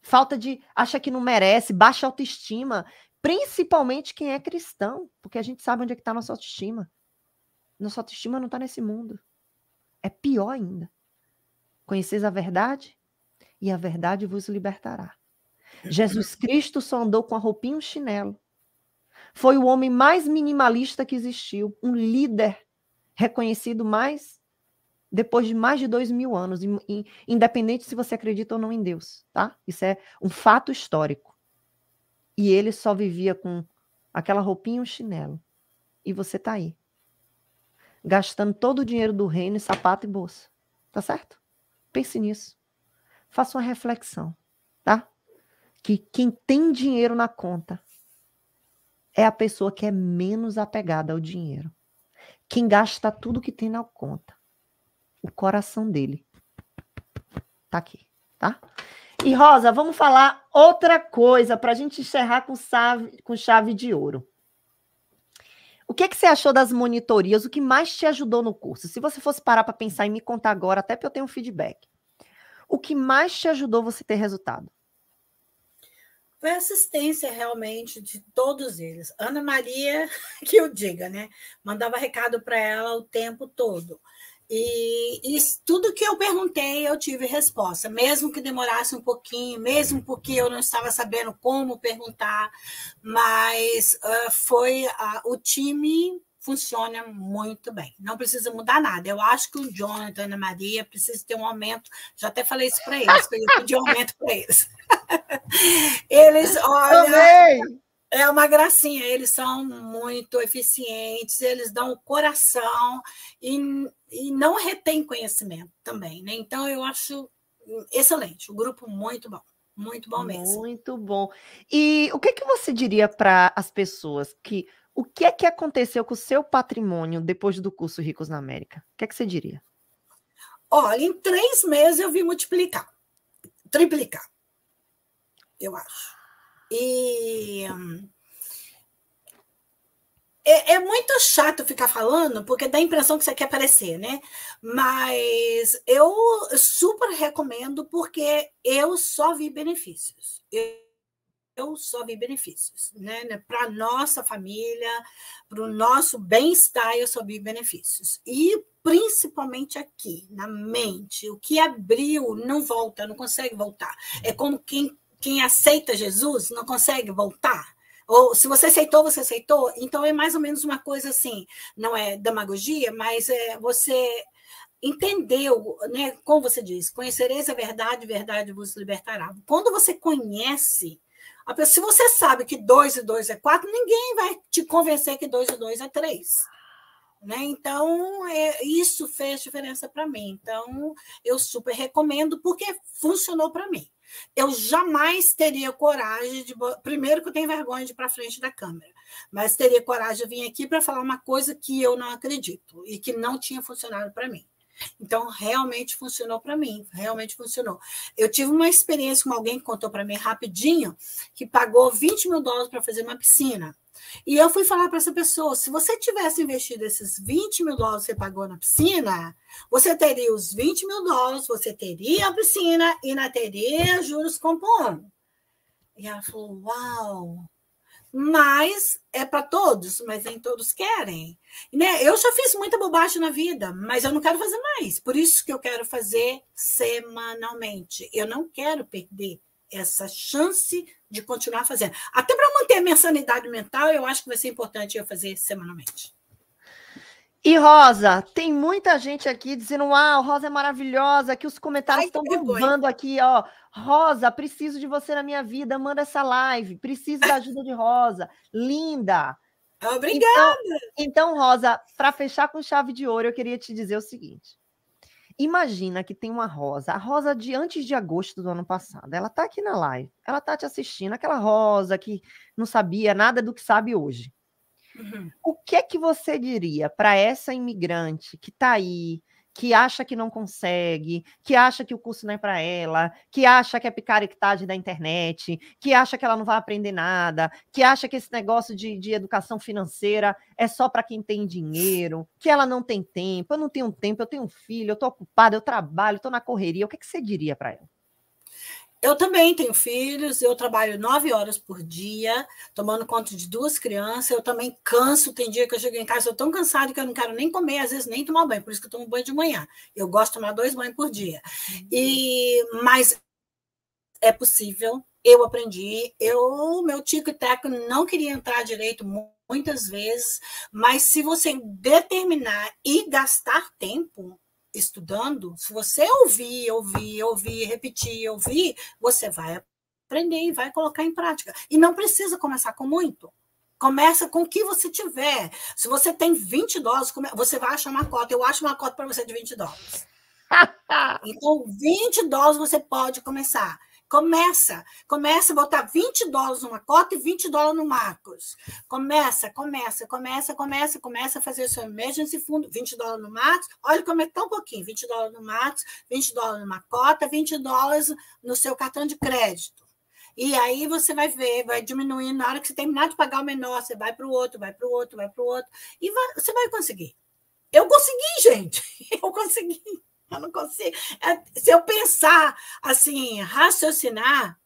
falta de acha que não merece, baixa autoestima. Principalmente quem é cristão, porque a gente sabe onde é que está a nossa autoestima. Nossa autoestima não está nesse mundo. É pior ainda. Conheceis a verdade e a verdade vos libertará. É Jesus Cristo só andou com a roupinha e um chinelo. Foi o homem mais minimalista que existiu, um líder reconhecido mais depois de mais de dois mil anos, independente se você acredita ou não em Deus, tá? Isso é um fato histórico e ele só vivia com aquela roupinha e um chinelo. E você tá aí, gastando todo o dinheiro do reino em sapato e bolsa. Tá certo? Pense nisso. Faça uma reflexão, tá? Que quem tem dinheiro na conta é a pessoa que é menos apegada ao dinheiro. Quem gasta tudo que tem na conta. O coração dele tá aqui, tá? E Rosa, vamos falar outra coisa para a gente encerrar com, chave, com chave de ouro. O que, é que você achou das monitorias? O que mais te ajudou no curso? Se você fosse parar para pensar e me contar agora, até porque eu tenho um feedback. O que mais te ajudou você ter resultado? Foi a assistência realmente de todos eles. Ana Maria, que eu diga, né? Mandava recado para ela o tempo todo. E, e, tudo que eu perguntei, eu tive resposta, mesmo que demorasse um pouquinho, mesmo porque eu não estava sabendo como perguntar, mas uh, foi uh, o time funciona muito bem. Não precisa mudar nada. Eu acho que o Jonathan e a Ana Maria precisam ter um aumento. Já até falei isso para eles, que eu pedi um aumento para eles. eles, olham. Também é uma gracinha, eles são muito eficientes, eles dão o coração e, e não retém conhecimento também, né? Então eu acho excelente, o um grupo muito bom. Muito bom mesmo. Muito bom. E o que, que você diria para as pessoas que o que é que aconteceu com o seu patrimônio depois do curso Ricos na América? O que é que você diria? Olha, em três meses eu vi multiplicar, triplicar, eu acho. E é, é, muito chato ficar falando, porque dá a impressão que você quer aparecer, é né? Mas eu super recomendo, porque eu só vi benefícios. Eu, eu só vi benefícios, né? Para nossa família, para o nosso bem-estar, eu só vi benefícios. E principalmente aqui, na mente, o que abriu não volta, não consegue voltar. É como quem quem aceita Jesus não consegue voltar. Ou se você aceitou, você aceitou. Então é mais ou menos uma coisa assim, não é demagogia, mas é você entendeu, né? Como você diz, conhecereis a verdade, verdade vos libertará. Quando você conhece, pessoa, se você sabe que dois e dois é quatro, ninguém vai te convencer que dois e dois é três. Né? Então, é, isso fez diferença para mim. Então, eu super recomendo, porque funcionou para mim. Eu jamais teria coragem de. Primeiro, que eu tenho vergonha de ir para frente da câmera, mas teria coragem de vir aqui para falar uma coisa que eu não acredito e que não tinha funcionado para mim. Então, realmente funcionou para mim, realmente funcionou. Eu tive uma experiência com alguém que contou para mim rapidinho, que pagou 20 mil dólares para fazer uma piscina. E eu fui falar para essa pessoa: se você tivesse investido esses 20 mil dólares que você pagou na piscina, você teria os 20 mil dólares, você teria a piscina e não teria juros compondo. E ela falou: uau, mas é para todos, mas nem todos querem. Né? Eu já fiz muita bobagem na vida, mas eu não quero fazer mais. Por isso que eu quero fazer semanalmente. Eu não quero perder essa chance de continuar fazendo. Até para manter a minha sanidade mental, eu acho que vai ser importante eu fazer semanalmente. E Rosa, tem muita gente aqui dizendo: "Ah, Rosa é maravilhosa, que os comentários estão bombando aqui, ó. Rosa, preciso de você na minha vida, manda essa live, preciso da ajuda de Rosa. Linda! Ah, então, obrigada! Então, então Rosa, para fechar com chave de ouro, eu queria te dizer o seguinte. Imagina que tem uma Rosa, a Rosa de antes de agosto do ano passado. Ela está aqui na live, ela está te assistindo, aquela Rosa que não sabia nada do que sabe hoje. Uhum. O que é que você diria para essa imigrante que está aí, que acha que não consegue, que acha que o curso não é para ela, que acha que é picaretagem da internet, que acha que ela não vai aprender nada, que acha que esse negócio de, de educação financeira é só para quem tem dinheiro, que ela não tem tempo, eu não tenho tempo, eu tenho um filho, eu estou ocupada, eu trabalho, estou na correria. O que, é que você diria para ela? Eu também tenho filhos, eu trabalho nove horas por dia, tomando conta de duas crianças. Eu também canso. Tem dia que eu chego em casa, eu tão cansado que eu não quero nem comer, às vezes nem tomar banho. Por isso que eu tomo banho de manhã. Eu gosto de tomar dois banhos por dia. E uhum. mas é possível. Eu aprendi. Eu meu tico e teco tá, não queria entrar direito muitas vezes, mas se você determinar e gastar tempo, estudando, se você ouvir, ouvir, ouvir, repetir, ouvir, você vai aprender e vai colocar em prática. E não precisa começar com muito. Começa com o que você tiver. Se você tem 20 dólares, você vai achar uma cota. Eu acho uma cota para você de 20 dólares. então, 20 dólares você pode começar. Começa, começa a botar 20 dólares numa cota e 20 dólares no Marcos. Começa, começa, começa, começa, começa a fazer seu emergency fundo, 20 dólares no Marcos. Olha como é tão pouquinho, 20 dólares no Marcos, 20 dólares numa cota, 20 dólares no seu cartão de crédito. E aí você vai ver, vai diminuindo. Na hora que você terminar de pagar o menor, você vai para o outro, vai para o outro, vai para o outro. E vai, você vai conseguir. Eu consegui, gente. Eu consegui. Eu não consigo. É, se eu pensar, assim, raciocinar,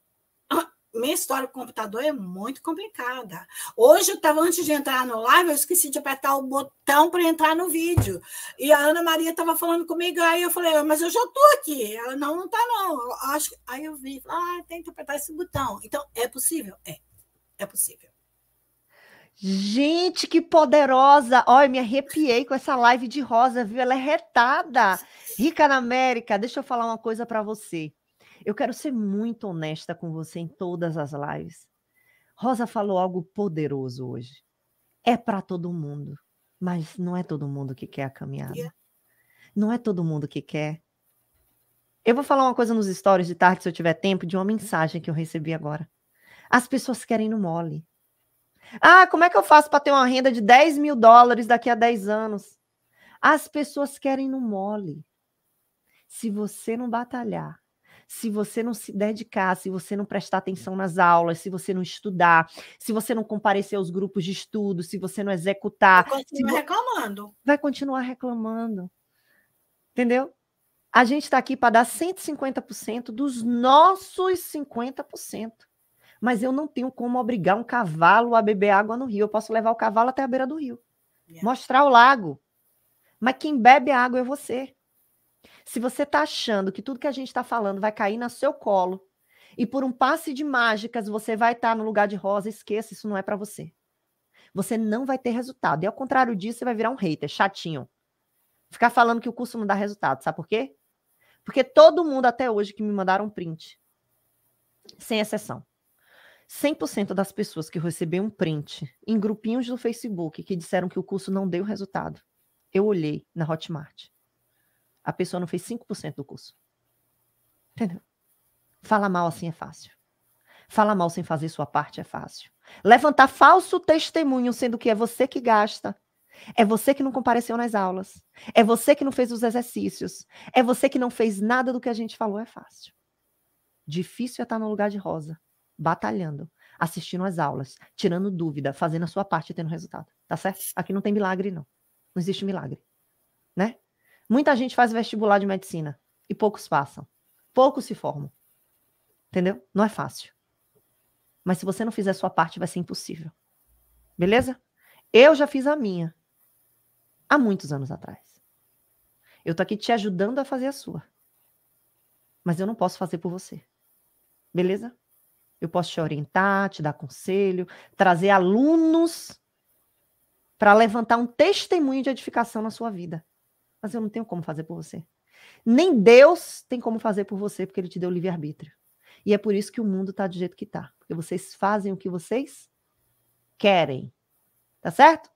ah, minha história com o computador é muito complicada. Hoje eu estava, antes de entrar no live, eu esqueci de apertar o botão para entrar no vídeo. E a Ana Maria estava falando comigo, aí eu falei, ah, mas eu já estou aqui. Ela, não, não está não. Eu acho... Aí eu vi, ah, tem que apertar esse botão. Então, é possível? É, é possível. Gente, que poderosa! Olha, me arrepiei com essa live de Rosa, viu? Ela é retada, rica na América. Deixa eu falar uma coisa para você. Eu quero ser muito honesta com você em todas as lives. Rosa falou algo poderoso hoje. É para todo mundo, mas não é todo mundo que quer a caminhada. Não é todo mundo que quer. Eu vou falar uma coisa nos stories de tarde, se eu tiver tempo, de uma mensagem que eu recebi agora. As pessoas querem no mole. Ah, como é que eu faço para ter uma renda de 10 mil dólares daqui a 10 anos? As pessoas querem no mole. Se você não batalhar, se você não se dedicar, se você não prestar atenção nas aulas, se você não estudar, se você não comparecer aos grupos de estudo, se você não executar. Vai continuar reclamando. Vai continuar reclamando. Entendeu? A gente está aqui para dar 150% dos nossos 50% mas eu não tenho como obrigar um cavalo a beber água no rio. Eu posso levar o cavalo até a beira do rio, mostrar o lago. Mas quem bebe a água é você. Se você está achando que tudo que a gente está falando vai cair no seu colo e por um passe de mágicas você vai estar tá no lugar de rosa, esqueça, isso não é para você. Você não vai ter resultado. E ao contrário disso, você vai virar um hater, chatinho. Ficar falando que o curso não dá resultado, sabe por quê? Porque todo mundo até hoje que me mandaram um print, sem exceção, 100% das pessoas que receberam um print em grupinhos do Facebook que disseram que o curso não deu resultado, eu olhei na Hotmart. A pessoa não fez 5% do curso. Entendeu? Fala mal assim é fácil. Fala mal sem fazer sua parte é fácil. Levantar falso testemunho, sendo que é você que gasta. É você que não compareceu nas aulas. É você que não fez os exercícios. É você que não fez nada do que a gente falou, é fácil. Difícil é estar no lugar de Rosa batalhando, assistindo às aulas, tirando dúvida, fazendo a sua parte e tendo resultado. Tá certo? Aqui não tem milagre, não. Não existe milagre. Né? Muita gente faz vestibular de medicina e poucos passam. Poucos se formam. Entendeu? Não é fácil. Mas se você não fizer a sua parte, vai ser impossível. Beleza? Eu já fiz a minha. Há muitos anos atrás. Eu tô aqui te ajudando a fazer a sua. Mas eu não posso fazer por você. Beleza? Eu posso te orientar, te dar conselho, trazer alunos para levantar um testemunho de edificação na sua vida. Mas eu não tenho como fazer por você. Nem Deus tem como fazer por você, porque ele te deu livre-arbítrio. E é por isso que o mundo está do jeito que está. Porque vocês fazem o que vocês querem. Tá certo?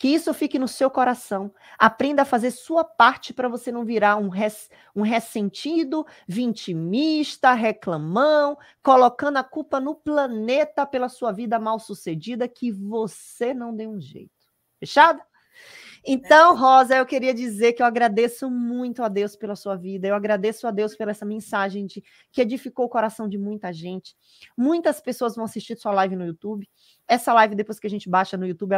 Que isso fique no seu coração. Aprenda a fazer sua parte para você não virar um, res, um ressentido, vitimista, reclamão, colocando a culpa no planeta pela sua vida mal sucedida, que você não deu um jeito. Fechado? Então, Rosa, eu queria dizer que eu agradeço muito a Deus pela sua vida, eu agradeço a Deus pela essa mensagem de, que edificou o coração de muita gente. Muitas pessoas vão assistir sua live no YouTube. Essa live, depois que a gente baixa no YouTube,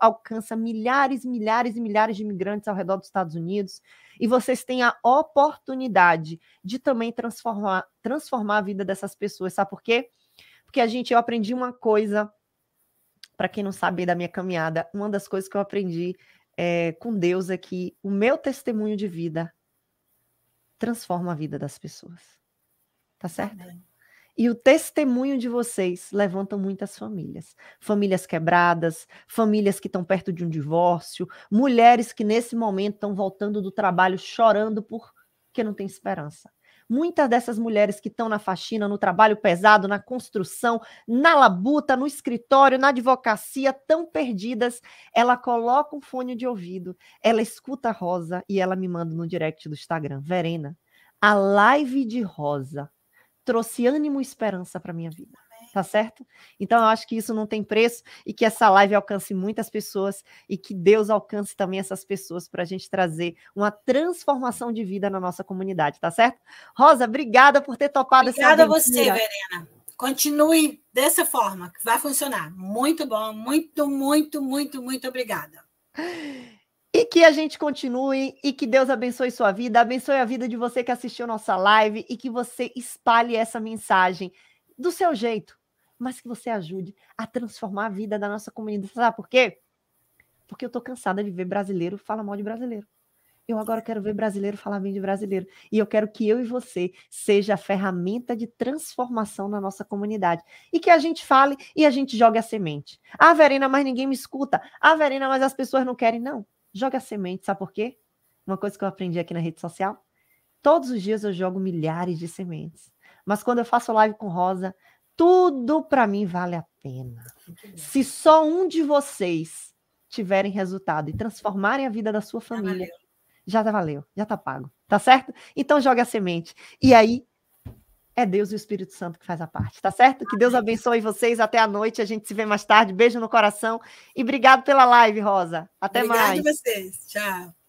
alcança milhares, milhares e milhares de imigrantes ao redor dos Estados Unidos. E vocês têm a oportunidade de também transformar, transformar a vida dessas pessoas. Sabe por quê? Porque a gente, eu aprendi uma coisa para quem não sabe da minha caminhada, uma das coisas que eu aprendi é, com Deus é que o meu testemunho de vida transforma a vida das pessoas. Tá certo? Amém. E o testemunho de vocês levantam muitas famílias. Famílias quebradas, famílias que estão perto de um divórcio, mulheres que nesse momento estão voltando do trabalho chorando porque não tem esperança. Muitas dessas mulheres que estão na faxina, no trabalho pesado, na construção, na labuta, no escritório, na advocacia, tão perdidas, ela coloca um fone de ouvido, ela escuta a Rosa e ela me manda no direct do Instagram, Verena, a live de Rosa trouxe ânimo e esperança para minha vida tá certo? Então eu acho que isso não tem preço e que essa live alcance muitas pessoas e que Deus alcance também essas pessoas para a gente trazer uma transformação de vida na nossa comunidade, tá certo? Rosa, obrigada por ter topado obrigada essa Obrigada a você, Verena. Continue dessa forma, que vai funcionar. Muito bom, muito, muito, muito, muito obrigada. E que a gente continue e que Deus abençoe sua vida, abençoe a vida de você que assistiu nossa live e que você espalhe essa mensagem do seu jeito, mas que você ajude a transformar a vida da nossa comunidade. Sabe por quê? Porque eu tô cansada de ver brasileiro falar mal de brasileiro. Eu agora quero ver brasileiro falar bem de brasileiro. E eu quero que eu e você seja a ferramenta de transformação na nossa comunidade. E que a gente fale e a gente jogue a semente. Ah, Verena, mas ninguém me escuta. Ah, Verena, mas as pessoas não querem. Não. Joga a semente. Sabe por quê? Uma coisa que eu aprendi aqui na rede social. Todos os dias eu jogo milhares de sementes. Mas quando eu faço live com Rosa, tudo para mim vale a pena. Se só um de vocês tiverem resultado e transformarem a vida da sua família, já tá valeu, já tá pago, tá certo? Então joga a semente. E aí é Deus e o Espírito Santo que faz a parte, tá certo? Que Deus abençoe vocês até a noite, a gente se vê mais tarde. Beijo no coração e obrigado pela live, Rosa. Até mais. Obrigada a vocês. Tchau.